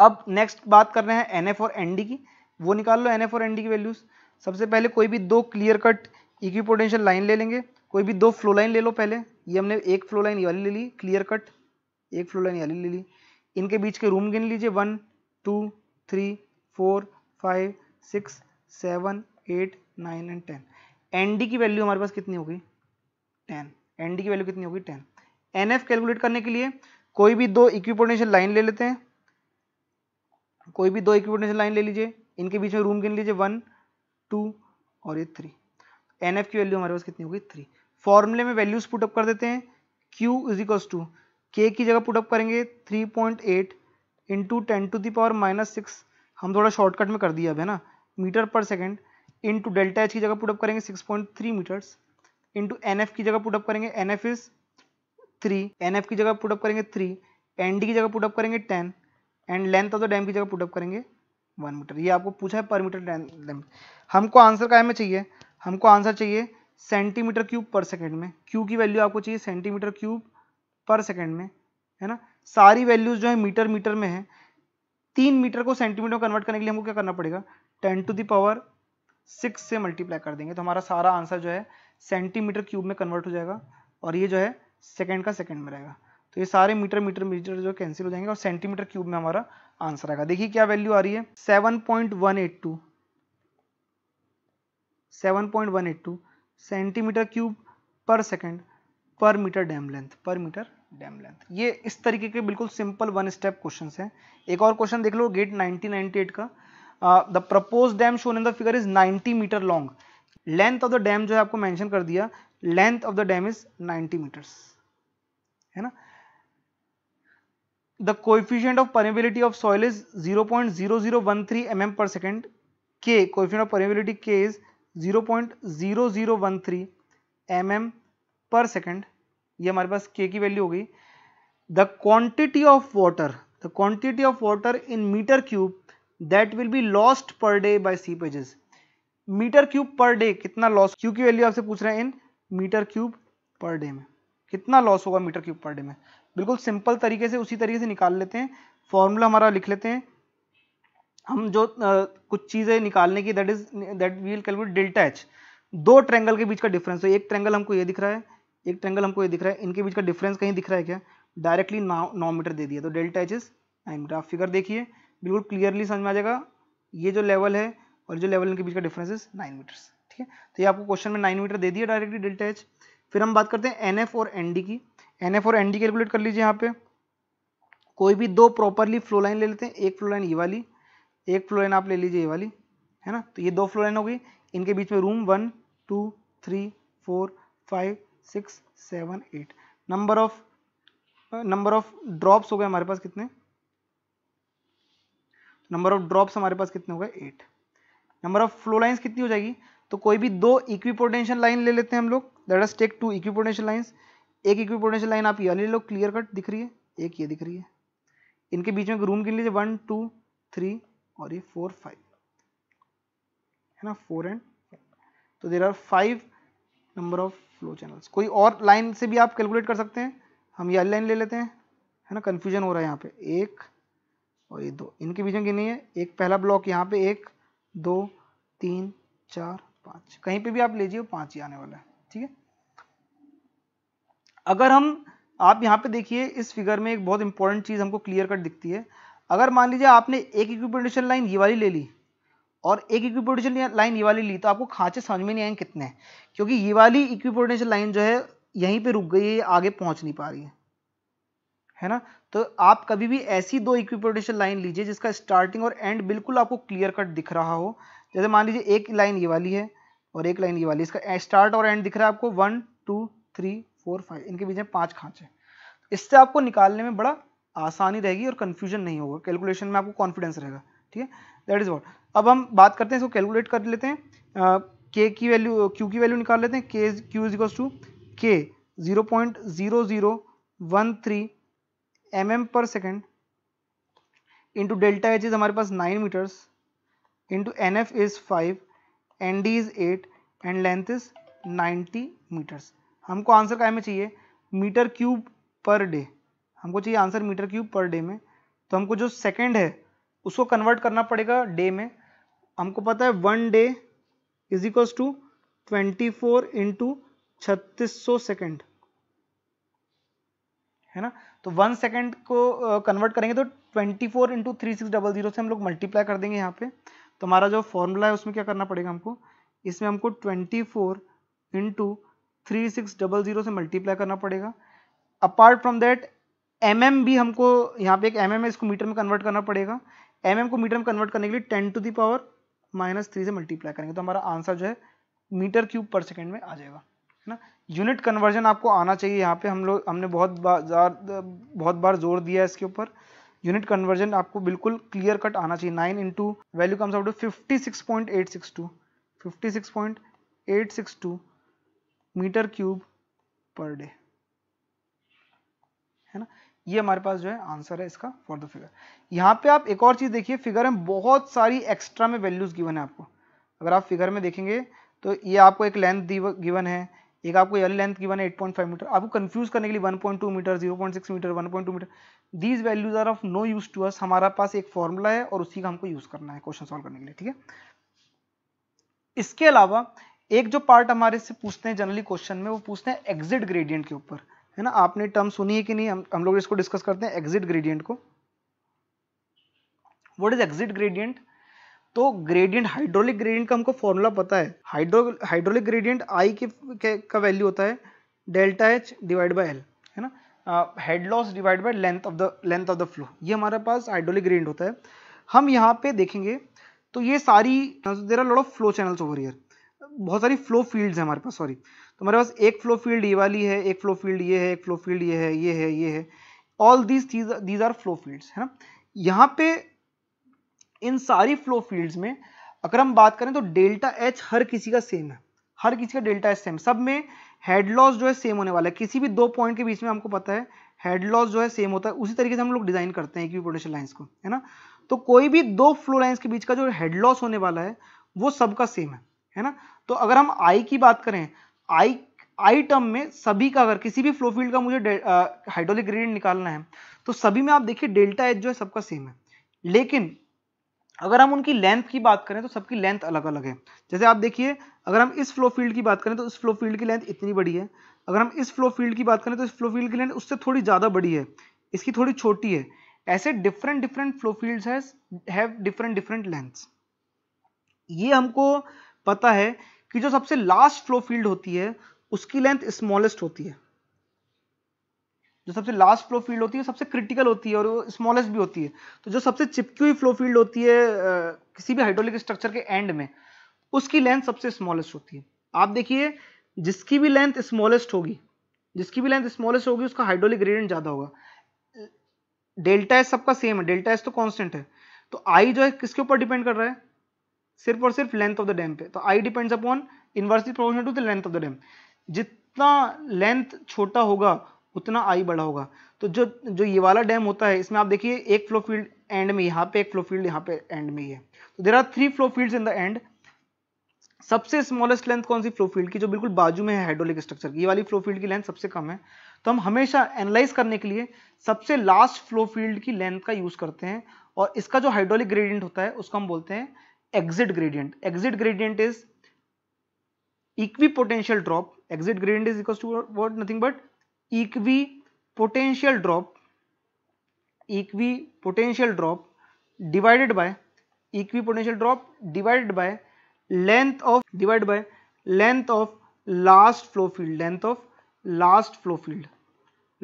अब नेक्स्ट बात कर रहे हैं एन एफ और एन डी की वो निकाल लो एन एफ और एन डी की वैल्यूज सबसे पहले कोई भी दो क्लियर कट इक्विपोटेंशियल लाइन ले लेंगे कोई भी दो फ्लो लाइन ले लो पहले ये हमने एक फ्लो लाइन वाली ले ली क्लियर कट एक फ्लो लाइन वाली ले ली इनके बीच के रूम गिन लीजिए one two three four five six seven eight nine and ten N D की वैल्यू हमारे पास कितनी होगी टेन एन डी की वैल्यू कितनी होगी टेन एन एफ कैलकुलेट करने के लिए कोई भी दो इक्विपोटेंशियल लाइन ले लेते हैं कोई भी दो इक्विपोटेंशियल लाइन ले लीजिए इनके बीच में रूम गिन लीजिए वन टू और ये थ्री एन एफ की वैल्यू हमारे पास कितनी होगी थ्री फॉर्मूले में वैल्यूज पुटअप कर देते हैं क्यू इज इक्वल्स टू के की जगह पुटअप करेंगे three point eight into ten to the power minus six हम थोड़ा शॉर्टकट में कर दिया अब है ना metre per second into delta H की जगह पुटअप करेंगे six point three meters into N F की जगह पुटअप करेंगे N F is three N F की जगह पुटअप करेंगे थ्री एन डी की जगह पुटअप करेंगे ten and length of the dam की जगह पुटअप करेंगे वन मीटर ये आपको पूछा है पर मीटर हमको आंसर का में चाहिए हमको आंसर चाहिए सेंटीमीटर क्यूब पर सेकेंड में क्यू की वैल्यू आपको चाहिए सेंटीमीटर क्यूब पर सेकेंड में है ना सारी वैल्यूज जो है मीटर मीटर में है तीन मीटर को सेंटीमीटर में कन्वर्ट करने के लिए हमको क्या करना पड़ेगा टेन टू दावर सिक्स से मल्टीप्लाई कर देंगे तो हमारा सारा आंसर जो है सेंटीमीटर क्यूब में कन्वर्ट हो जाएगा और ये जो है सेकेंड का सेकेंड में रहेगा तो ये सारे मीटर मीटर मीटर जो कैंसिल हो जाएंगे और सेंटीमीटर क्यूब में हमारा आंसर आएगा देखिए क्या वैल्यू आ रही है seven point one eight two seven point one eight two centimeter cube per second per metre dam length per metre dam length ये इस तरीके के बिल्कुल सिंपल वन स्टेप क्वेश्चन हैं एक और क्वेश्चन देख लो गेट नाइनटीन का the propose dam shown in the figure is 90 metre long length of the dam जो है आपको मैंशन कर दिया length of the dam is 90 metre है ना the coefficient of permeability of soil is 0.0013 point zero zero one three M M per second K coefficient of permeability K is zero point zero zero one three M M per second ये हमारे पास के की वैल्यू हो गई the quantity of water the quantity of water in metre cube that will be lost per day by seepage metre cube per day कितना लॉस क्यू की वैल्यू आपसे पूछ रहे हैं in metre cube per day में कितना लॉस होगा मीटर क्यूब पर डे में बिल्कुल सिंपल तरीके से उसी तरीके से निकाल लेते हैं फॉर्मूला हमारा लिख लेते हैं हम जो आ, कुछ चीज़ें निकालने की that is that will calculate delta H दो ट्रेंगल के बीच का डिफरेंस तो एक ट्रेंगल हमको ये दिख रहा है एक ट्रेंगल हमको ये दिख रहा है इनके बीच का डिफरेंस कहीं दिख रहा है क्या डायरेक्टली नौ मीटर दे दिया तो delta H is nine metre आप फिगर देखिए बिल्कुल क्लियरली समझ में आ जाएगा ये जो लेवल है और जो लेवल इनके बीच का डिफरेंस नाइन मीटर्स ठीक है तो ये आपको क्वेश्चन में नाइन मीटर दे दिया डायरेक्टली डेल्टा एच फिर हम बात करते हैं एन और एन की एन और एन कैलकुलेट कर लीजिए यहाँ पे कोई भी दो प्रॉपरली फ्लो लाइन ले लेते हैं एक फ्लो लाइन ये वाली एक फ्लो लाइन आप ले लीजिए ये वाली है ना तो ये दो फ्लो लाइन हो गई इनके बीच में रूम one two three four five six seven eight number of number of drops हो गए हमारे पास कितने नंबर ऑफ ड्रॉप्स हमारे पास कितने हो गए eight number of flow lines कितनी हो जाएगी तो कोई भी दो इक्विपोटेंशियल लाइन ले लेते हैं हम लोग that's take two equipotential lines एक इक्विपोटेंशियल लाइन आप ये ले लो क्लियर कट दिख रही है एक ये दिख रही है इनके बीच में रूम गिन लीजिए वन टू थ्री और ये फोर फाइव है ना फोर एंड तो there are five number of flow channels कोई और लाइन से भी आप कैलकुलेट कर सकते हैं हम ये लाइन ले लेते हैं है ना कन्फ्यूजन हो रहा है यहाँ पे एक और ये दो इनके बीच में गिनी है एक पहला ब्लॉक यहाँ पे एक दो तीन चार पाँच कहीं पे भी आप लीजिए पाँच ही आने वाला है ठीक है अगर हम आप यहाँ पे देखिए इस फिगर में एक बहुत इंपॉर्टेंट चीज़ हमको क्लियर कट दिखती है अगर मान लीजिए आपने एक इक्विपोटेशन लाइन ये वाली ले ली और एक इक्विपोटेशन लाइन ये वाली ली तो आपको खाँचे समझ में नहीं आएंगे कितने हैं क्योंकि ये वाली इक्विपोटेशन लाइन जो है यहीं पे रुक गई है आगे पहुंच नहीं पा रही है है ना तो आप कभी भी ऐसी दो इक्विपोटेशन लाइन लीजिए जिसका स्टार्टिंग और एंड बिल्कुल आपको क्लियर कट दिख रहा हो जैसे मान लीजिए एक लाइन ये वाली है और एक लाइन ये वाली इसका स्टार्ट और एंड दिख रहा है आपको one two three four five इनके बीच में पाँच खाँचे इससे आपको निकालने में बड़ा आसानी रहेगी और कन्फ्यूजन नहीं होगा कैलकुलेशन में आपको कॉन्फिडेंस रहेगा ठीक है दैट इज़ वॉट अब हम बात करते हैं इसको कैलकुलेट कर लेते हैं के की वैल्यू क्यू की वैल्यू निकाल लेते हैं K Q is equal to K zero point zero zero one three M M per second into delta H is हमारे पास nine metres into N F is five N D is eight and length is ninety metres हमको आंसर का में चाहिए मीटर क्यूब पर डे हमको चाहिए answer metre cube per day में तो हमको जो सेकेंड है उसको कन्वर्ट करना पड़ेगा डे में हमको पता है one day is equals to twenty four into छत्तीस सौ सेकेंड है ना तो वन सेकेंड को कन्वर्ट करेंगे तो twenty four into three six double zero से हम लोग मल्टीप्लाई कर देंगे यहाँ पे तो हमारा जो फॉर्मूला है उसमें क्या करना पड़ेगा हमको इसमें हमको twenty four into three six double zero से मल्टीप्लाई करना पड़ेगा apart from that M M भी हमको यहाँ पे एक एम mm एम है इसको मीटर में कन्वर्ट करना पड़ेगा एम mm एम को मीटर में कन्वर्ट करने के लिए ten to the power minus three से मल्टीप्लाई करेंगे तो हमारा आंसर जो है मीटर क्यूब पर सेकेंड में आ जाएगा है ना यूनिट कन्वर्जन आपको आना चाहिए यहाँ पे हम लोग हमने बहुत बार बहुत बार जोर दिया है इसके ऊपर यूनिट कन्वर्जन आपको बिल्कुल क्लियर कट आना चाहिए nine into value comes out to fifty six point eight six two fifty six point eight six two metre cube per day है ना ये हमारे पास जो है आंसर है इसका फॉर द फिगर यहाँ पे आप एक और चीज देखिए फिगर में बहुत सारी एक्स्ट्रा में वैल्यूज गिवन है आपको अगर आप फिगर में देखेंगे तो ये आपको एक लेंथ गिवन है एक आपको एल लेंथ की वन पॉइंट 8.5 मीटर आपको कंफ्यूज करने के लिए 1.2 metre 0.6 metre 1.2 metre these values are of no use to us हमारा पास एक फॉर्मूला है और उसी का हमको यूज करना है क्वेश्चन सॉल्व करने के लिए ठीक है इसके अलावा एक जो पार्ट हमारे से पूछते हैं जनरली क्वेश्चन में वो पूछते हैं एग्जिट ग्रेडियंट के ऊपर है ना आपने टर्म सुनी है कि नहीं हम हम लोग इसको डिस्कस करते हैं एग्जिट ग्रेडियंट को व्हाट इज एग्जिट ग्रेडियंट तो ग्रेडियंट हाइड्रोलिक ग्रेडियंट का हमको फॉर्मूला पता है हाइड्रो हाइड्रोलिक ग्रेडियंट आई के, का वैल्यू होता है delta H divide by L है ना head loss divide by length of the length of the flow ये हमारे पास हाइड्रोलिक ग्रेडियंट होता है हम यहाँ पे देखेंगे तो ये सारी there are lot of flow channels over here बहुत सारी फ्लो फील्ड्स हैं हमारे पास सॉरी तो हमारे पास एक फ्लो फील्ड ये वाली है एक फ्लो फील्ड ये है एक फ्लो फील्ड ये है ये है ये है all these these are flow fields है ना यहाँ पे इन सारी फ्लो फील्ड्स में अगर हम बात करें तो डेल्टा एच हर किसी का सेम है हर किसी का डेल्टा एच सेम सब में हेड लॉस जो है सेम होने वाला है किसी भी दो पॉइंट के बीच में हमको पता है हेड लॉस जो है सेम होता है उसी तरीके से हम लोग डिजाइन करते हैं इक्वी पोटेंशियल लाइन्स को है ना तो कोई भी दो फ्लो लाइन्स के बीच का जो हेड लॉस होने वाला है वो सबका सेम है है ना तो अगर हम आई की बात करें आई आई टर्म में सभी का अगर किसी भी फ्लो फील्ड का मुझे हाइड्रोलिक ग्रेडियंट निकालना है तो सभी में आप देखिए डेल्टा एच जो है सबका सेम है लेकिन अगर हम उनकी लेंथ की बात करें तो सबकी लेंथ अलग अलग है जैसे आप देखिए अगर हम इस फ्लो फील्ड की बात करें तो इस फ्लो फील्ड की लेंथ इतनी बड़ी है अगर हम इस फ्लो फील्ड की बात करें तो इस फ्लो फील्ड की लेंथ उससे थोड़ी ज़्यादा बड़ी है इसकी थोड़ी छोटी है ऐसे different different flow field have different different length ये हमको पता है कि जो सबसे लास्ट फ्लो फील्ड होती है उसकी लेंथ स्मॉलेस्ट होती है जो सबसे लास्ट फ्लो फील्ड होती है सबसे क्रिटिकल होती है और स्मॉलेस्ट भी होती है तो जो सबसे चिपकी हुई फ्लो फील्ड होती है किसी भी हाइड्रोलिक स्ट्रक्चर के एंड में उसकी लेंथ सबसे स्मॉलेस्ट होती है आप देखिए जिसकी भी लेंथ स्मॉलेस्ट होगी जिसकी भी लेंथ स्मॉलेस्ट होगी उसका हाइड्रोलिक ग्रेडियंट ज़्यादा होगा डेल्टा एस सबका सेम है डेल्टा एस तो कॉन्स्टेंट है तो आई जो है किसके ऊपर डिपेंड कर रहा है सिर्फ और सिर्फ लेंथ ऑफ द डैम पे तो I depends upon inversely proportional to the length of the dam जितना लेंथ छोटा होगा उतना आई बड़ा होगा तो जो जो ये वाला डैम होता है इसमें आप देखिए एक फ्लो फील्ड एंड में यहाँ पे एक फ्लो फील्ड यहाँ पे एंड में ही है तो there are three flow field in the end सबसे स्मॉलेस्ट लेंथ कौन सी फ्लो फील्ड की जो बिल्कुल बाजू में है हाइड्रोलिक स्ट्रक्चर की ये वाली फ्लो फील्ड की लेंथ सबसे कम है तो हम हमेशा एनालाइज करने के लिए सबसे लास्ट फ्लो फील्ड की लेंथ का यूज करते हैं और इसका जो हाइड्रोलिक ग्रेडियंट होता है उसको हम बोलते हैं exit gradient exit gradient is equipotential drop exit gradient is equals to what nothing but equipotential drop equipotential drop divided by equipotential drop divided by length of divide by length of last flow field length of last flow field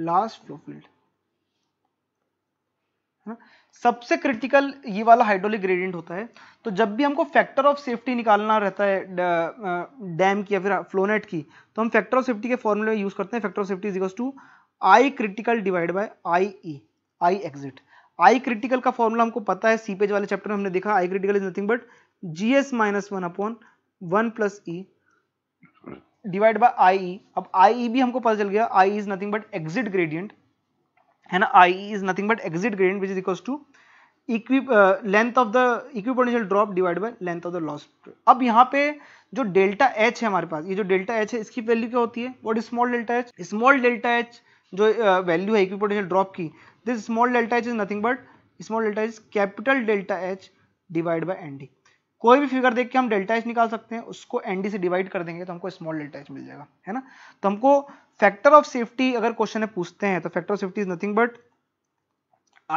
last flow field है ना सबसे क्रिटिकल ये वाला हाइड्रोलिक ग्रेडियंट होता है तो जब भी हमको फैक्टर ऑफ सेफ्टी निकालना रहता है डैम की या फिर फ्लोनेट की तो हम फैक्टर ऑफ सेफ्टी के फॉर्मूले में यूज़ करते हैं factor of safety is equal to I critical divide by I E I exit I critical का फॉर्मूला हमको पता है सीपेज वाले चैप्टर में हमने देखा I critical is nothing but G S minus one upon one plus E divide by I E अब आई ई e भी हमको पता चल गया I is nothing but exit gradient ना I is nothing but exit gradient which is equals to equi length of the equipotential drop divide by length of the loss अब यहाँ पे जो डेल्टा एच है हमारे पास ये जो डेल्टा एच है इसकी वैल्यू क्या होती है what is small delta H small delta H जो वैल्यू uh, है इक्विपोटेंशियल ड्रॉप की this small delta H is nothing but small delta H capital delta H divide by N D कोई भी फिगर देख के हम डेल्टा एच निकाल सकते हैं उसको एन डी से डिवाइड कर देंगे तो हमको स्मॉल डेल्टा एच मिल जाएगा है ना तो हमको फैक्टर ऑफ सेफ्टी अगर क्वेश्चन में पूछते हैं तो factor of safety is nothing but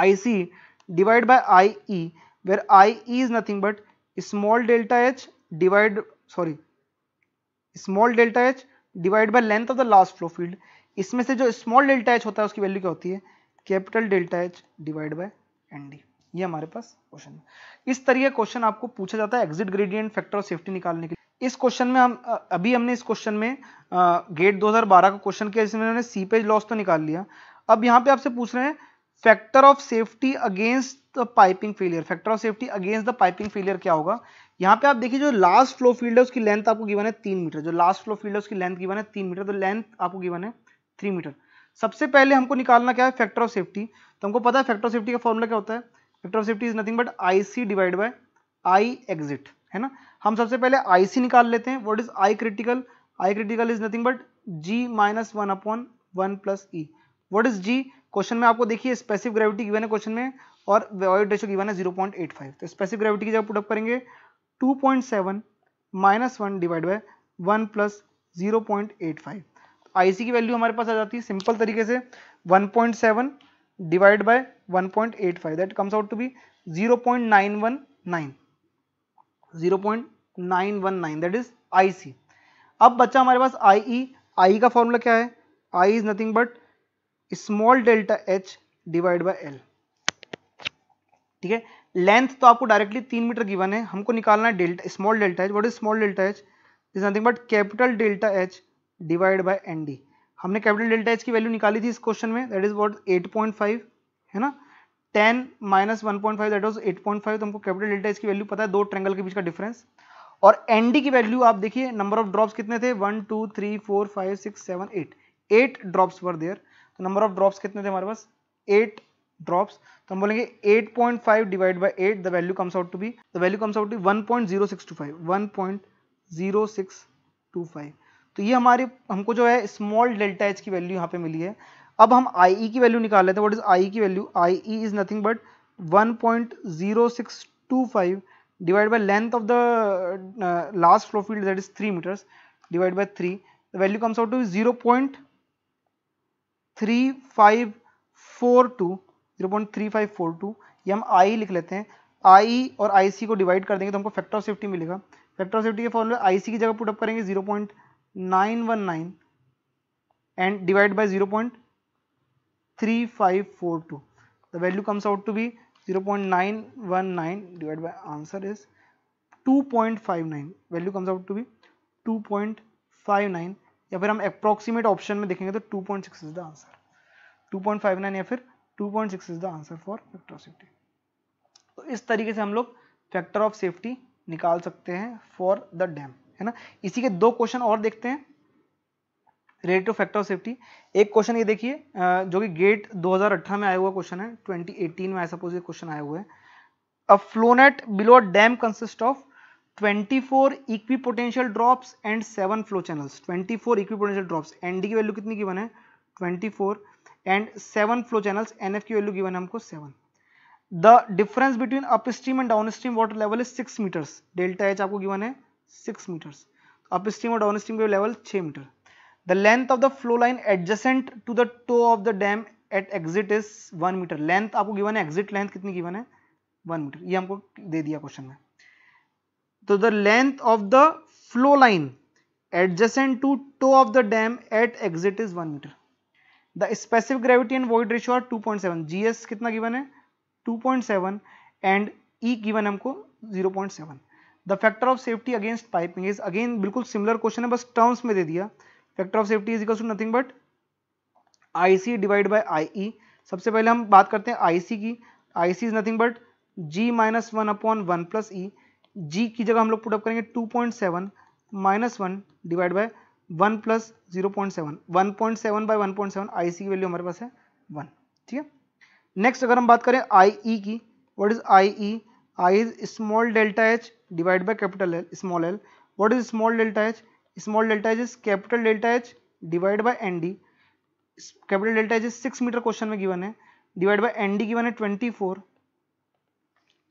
I C divide by I E where I E is nothing but small delta H divide sorry small delta H divide by length of the last flow field इसमें से जो स्मॉल डेल्टा एच होता है उसकी वैल्यू क्या होती है capital delta H divide by N D ये हमारे पास क्वेश्चन है इस तरीके क्वेश्चन आपको पूछा जाता है exit gradient factor of safety निकालने के लिए इस क्वेश्चन में हम अभी हमने इस क्वेश्चन में गेट 2012 का क्वेश्चन किया जिसमें उन्होंने सीपेज लॉस तो निकाल लिया अब यहाँ पे आपसे पूछ रहे हैं factor of safety against the piping failure factor of safety against the piping failure क्या होगा यहाँ पे आप देखिए जो लास्ट फ्लो फील्ड है उसकी लेंथ आपको गिवन है तीन मीटर जो लास्ट फ्लो फील्ड है उसकी लेंथ गिवन है तीन मीटर तो लेंथ आपको गिवन है थ्री मीटर सबसे पहले हमको निकालना क्या है फैक्टर ऑफ सेफ्टी तो हमको पता है फैक्टर ऑफ सेफ्टी का फॉर्मूला क्या होता है factor of safety is nothing but I C divide by I exit है ना हम सबसे पहले आई सी निकाल लेते हैं what is I critical I critical is nothing but G minus one upon one plus E what is G question में आपको देखिए स्पेसिफिक ग्रेविटी गिवन है क्वेश्चन में और वॉइड रेशो गिवन है जीरो पॉइंट एट फाइव तो स्पेसिफिक ग्रेविटी की जगह पुटअप करेंगे two point seven minus one divide by one plus zero point eight five IC की वैल्यू हमारे पास आ जाती है सिंपल तरीके से 1.7 divide by five that comes out to be zero point nine one nine 0.919 that is IC अब बच्चा हमारे पास आईई आई e, e का फॉर्मूला क्या है I is nothing but small delta H divide by L ठीक है लेंथ तो आपको डायरेक्टली तीन मीटर गिवन है हमको निकालना है delta small delta H what is small delta H is nothing but capital delta H divide by N D हमने कैपिटल डेल्टा एच की वैल्यू निकाली थी इस क्वेश्चन में that is what eight point five है ना ten minus one point five that was eight point five तो हमको कैपिटल डेल्टा इसकी वैल्यू पता है दो ट्रेंगल के बीच का डिफरेंस और एनडी की वैल्यू आप देखिए नंबर ऑफ ड्रॉप्स कितने थे one two three four five six seven eight eight drops were there तो नंबर ऑफ ड्रॉप्स कितने थे हमारे पास एट ड्रॉप्स तो हम बोलेंगे eight point five divide by eight the value comes out to be the value comes out to one point zero six two five one point zero six two five तो ये हमारी हमको जो है स्मॉल डेल्टा एच की वैल्यू यहाँ पे मिली है अब हम आई ई e की वैल्यू निकाल लेते हैं वॉट इज आई की value I E is nothing but 1.0625 that is three metres divide uh, three the value comes out to zero point three five four two zero point three five four two ये हम आई e लिख लेते हैं आई e और आई सी को डिवाइड कर देंगे तो हमको फैक्टर ऑफ सेफ्टी मिलेगा फैक्टर ऑफ सेफ्टी के फॉर्मूले आई सी की जगह पुटअप करेंगे nine and divide zero point 3542 the value comes out to be 0.919 divided by answer is 2.59 value comes out to be 2.59 या फिर हम अप्रोक्सीमेट ऑप्शन में देखेंगे तो 2.6 इज द आंसर 2.59 या फिर 2.6 is the answer for factor of safety तो इस तरीके से हम लोग फैक्टर ऑफ सेफ्टी निकाल सकते हैं फॉर द डैम है ना इसी के दो क्वेश्चन और देखते हैं टू फैक्टर ऑफ सेफ्टी एक क्वेश्चन ये देखिए जो कि गेट 2018 में आया हुआ क्वेश्चन है 2018 में आई सपोज ये क्वेश्चन आया हुआ है a flow net below dam consist of 24 equipotential drops and seven flow channels 24 equipotential drops ND की वैल्यू कितनी गिवन है 24 and seven flow channels NF की वैल्यू गिवन है हमको 7 the difference between upstream and downstream water level is 6 metres delta H आपको गिवन है 6 मीटर्स अपस्ट्रीम और डाउनस्ट्रीम का level 6 metre The length of the flow line adjacent to the toe of the dam at exit is one metre length आपको गिवन है एग्जिट लेंथ कितनी गिवन है वन मीटर ये हमको दे दिया क्वेश्चन में तो the length of the flow line adjacent to toe of the dam at exit is one metre the specific gravity and void ratio are 2.7 GS कितना गिवन है 2.7 एंड ई गिवन हमको 0.7 the factor of safety against piping is again बिल्कुल सिमिलर क्वेश्चन है बस टर्म्स में दे दिया factor of safety is equal to nothing but I C divide by I E e। सबसे पहले हम बात करते हैं आई सी की I C is nothing but G minus one upon one plus E G की जगह हम लोग पुटअप करेंगे two point seven minus one divide by one plus zero point seven one point seven by one point seven I C की वैल्यू हमारे पास है वन ठीक है नेक्स्ट अगर हम बात करें आई ई e की what is I E I is small delta H divide by capital L small L what is small delta H small delta H is capital delta H divide by N D capital delta H is six metre question में गिवन है divide by N D given है ट्वेंटी फोर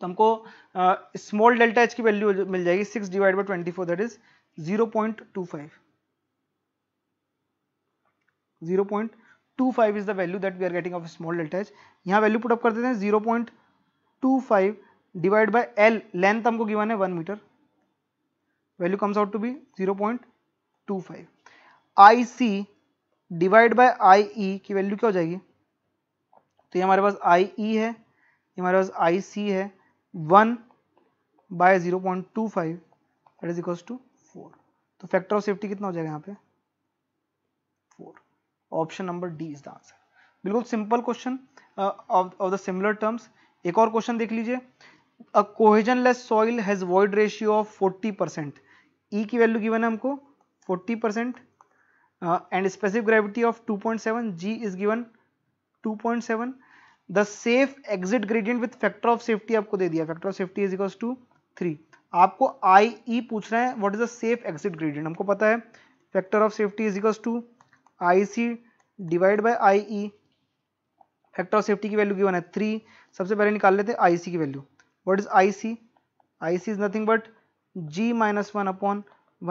तो हमको स्मॉल डेल्टा एच की वैल्यू मिल जाएगी six divide by twenty four that is zero point two five zero point two five is the value that we are getting of small delta H यहाँ वैल्यू पुटअप कर देते हैं zero point two five divide by L length हमको गिवन है one metre value comes out to be zero point two five I C divide by I E की वैल्यू क्या हो जाएगी तो ये हमारे पास आई ई e है ये हमारे पास आई सी है one by zero point two five that is equals to four तो फैक्टर ऑफ सेफ्टी कितना हो जाएगा यहाँ पे four option number D is the answer बिल्कुल simple question of the similar terms एक और क्वेश्चन देख लीजिए a cohesionless soil has void ratio of 40 percent E की वैल्यू गिवन है हमको 40 percent uh, and specific gravity of 2.7 g is given 2.7 the safe exit gradient with factor of safety आपको दे दिया factor of safety is equals to 3 आपको आई ई e पूछना है what is the safe exit gradient हमको पता है factor of safety is equals to I C divide by I E factor of safety की वैल्यू गिवन है थ्री सबसे पहले निकाल लेते हैं आई सी की value what is I C I C is nothing but G minus one upon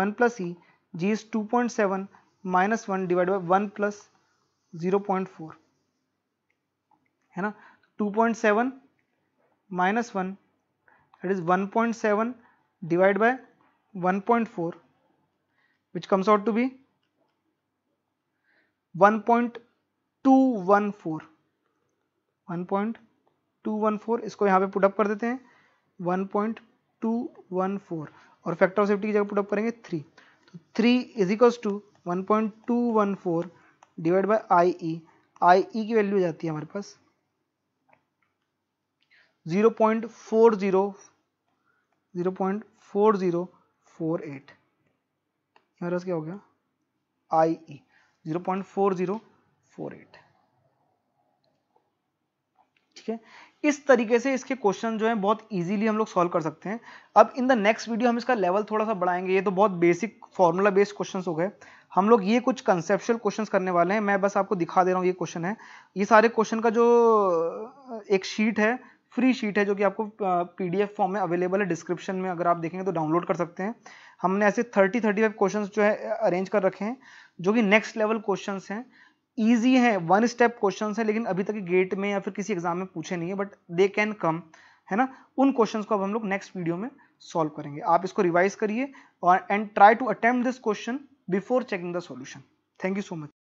one plus E g is 2.7 minus one divide by one plus zero point four है ना two point seven minus one that is 1.7 divided by 1.4 which comes out to be 1.214 1.214 इसको यहाँ पे अप कर देते हैं 1.214 और फैक्टर ऑफ सेफ्टी की जगह अप करेंगे थ्री तो three is equals to one point two one four divide by I E I E की वैल्यू जाती है हमारे पास zero point four zero zero point four zero four eight हमारे पास क्या हो गया I E zero point four zero four eight ठीक है इस तरीके से इसके क्वेश्चन जो है बहुत इजीली हम लोग सॉल्व कर सकते हैं अब इन द नेक्स्ट वीडियो हम इसका लेवल थोड़ा सा बढ़ाएंगे ये तो बहुत बेसिक फॉर्मूला बेस्ड क्वेश्चन हो गए हम लोग ये कुछ कंसेप्शुअल क्वेश्चन करने वाले हैं मैं बस आपको दिखा दे रहा हूँ ये क्वेश्चन है ये सारे क्वेश्चन का जो एक शीट है फ्री शीट है जो कि आपको पीडीएफ फॉर्म में अवेलेबल है डिस्क्रिप्शन में अगर आप देखेंगे तो डाउनलोड कर सकते हैं हमने ऐसे थर्टी थर्टी फाइव क्वेश्चन जो है अरेंज कर रखे हैं जो कि नेक्स्ट लेवल क्वेश्चन हैं ईजी है वन स्टेप क्वेश्चन है लेकिन अभी तक गेट में या फिर किसी एग्जाम में पूछे नहीं है बट दे कैन कम है ना उन क्वेश्चन को अब हम लोग नेक्स्ट वीडियो में सॉल्व करेंगे आप इसको रिवाइज करिए और and try to attempt this question before checking the solution thank you so much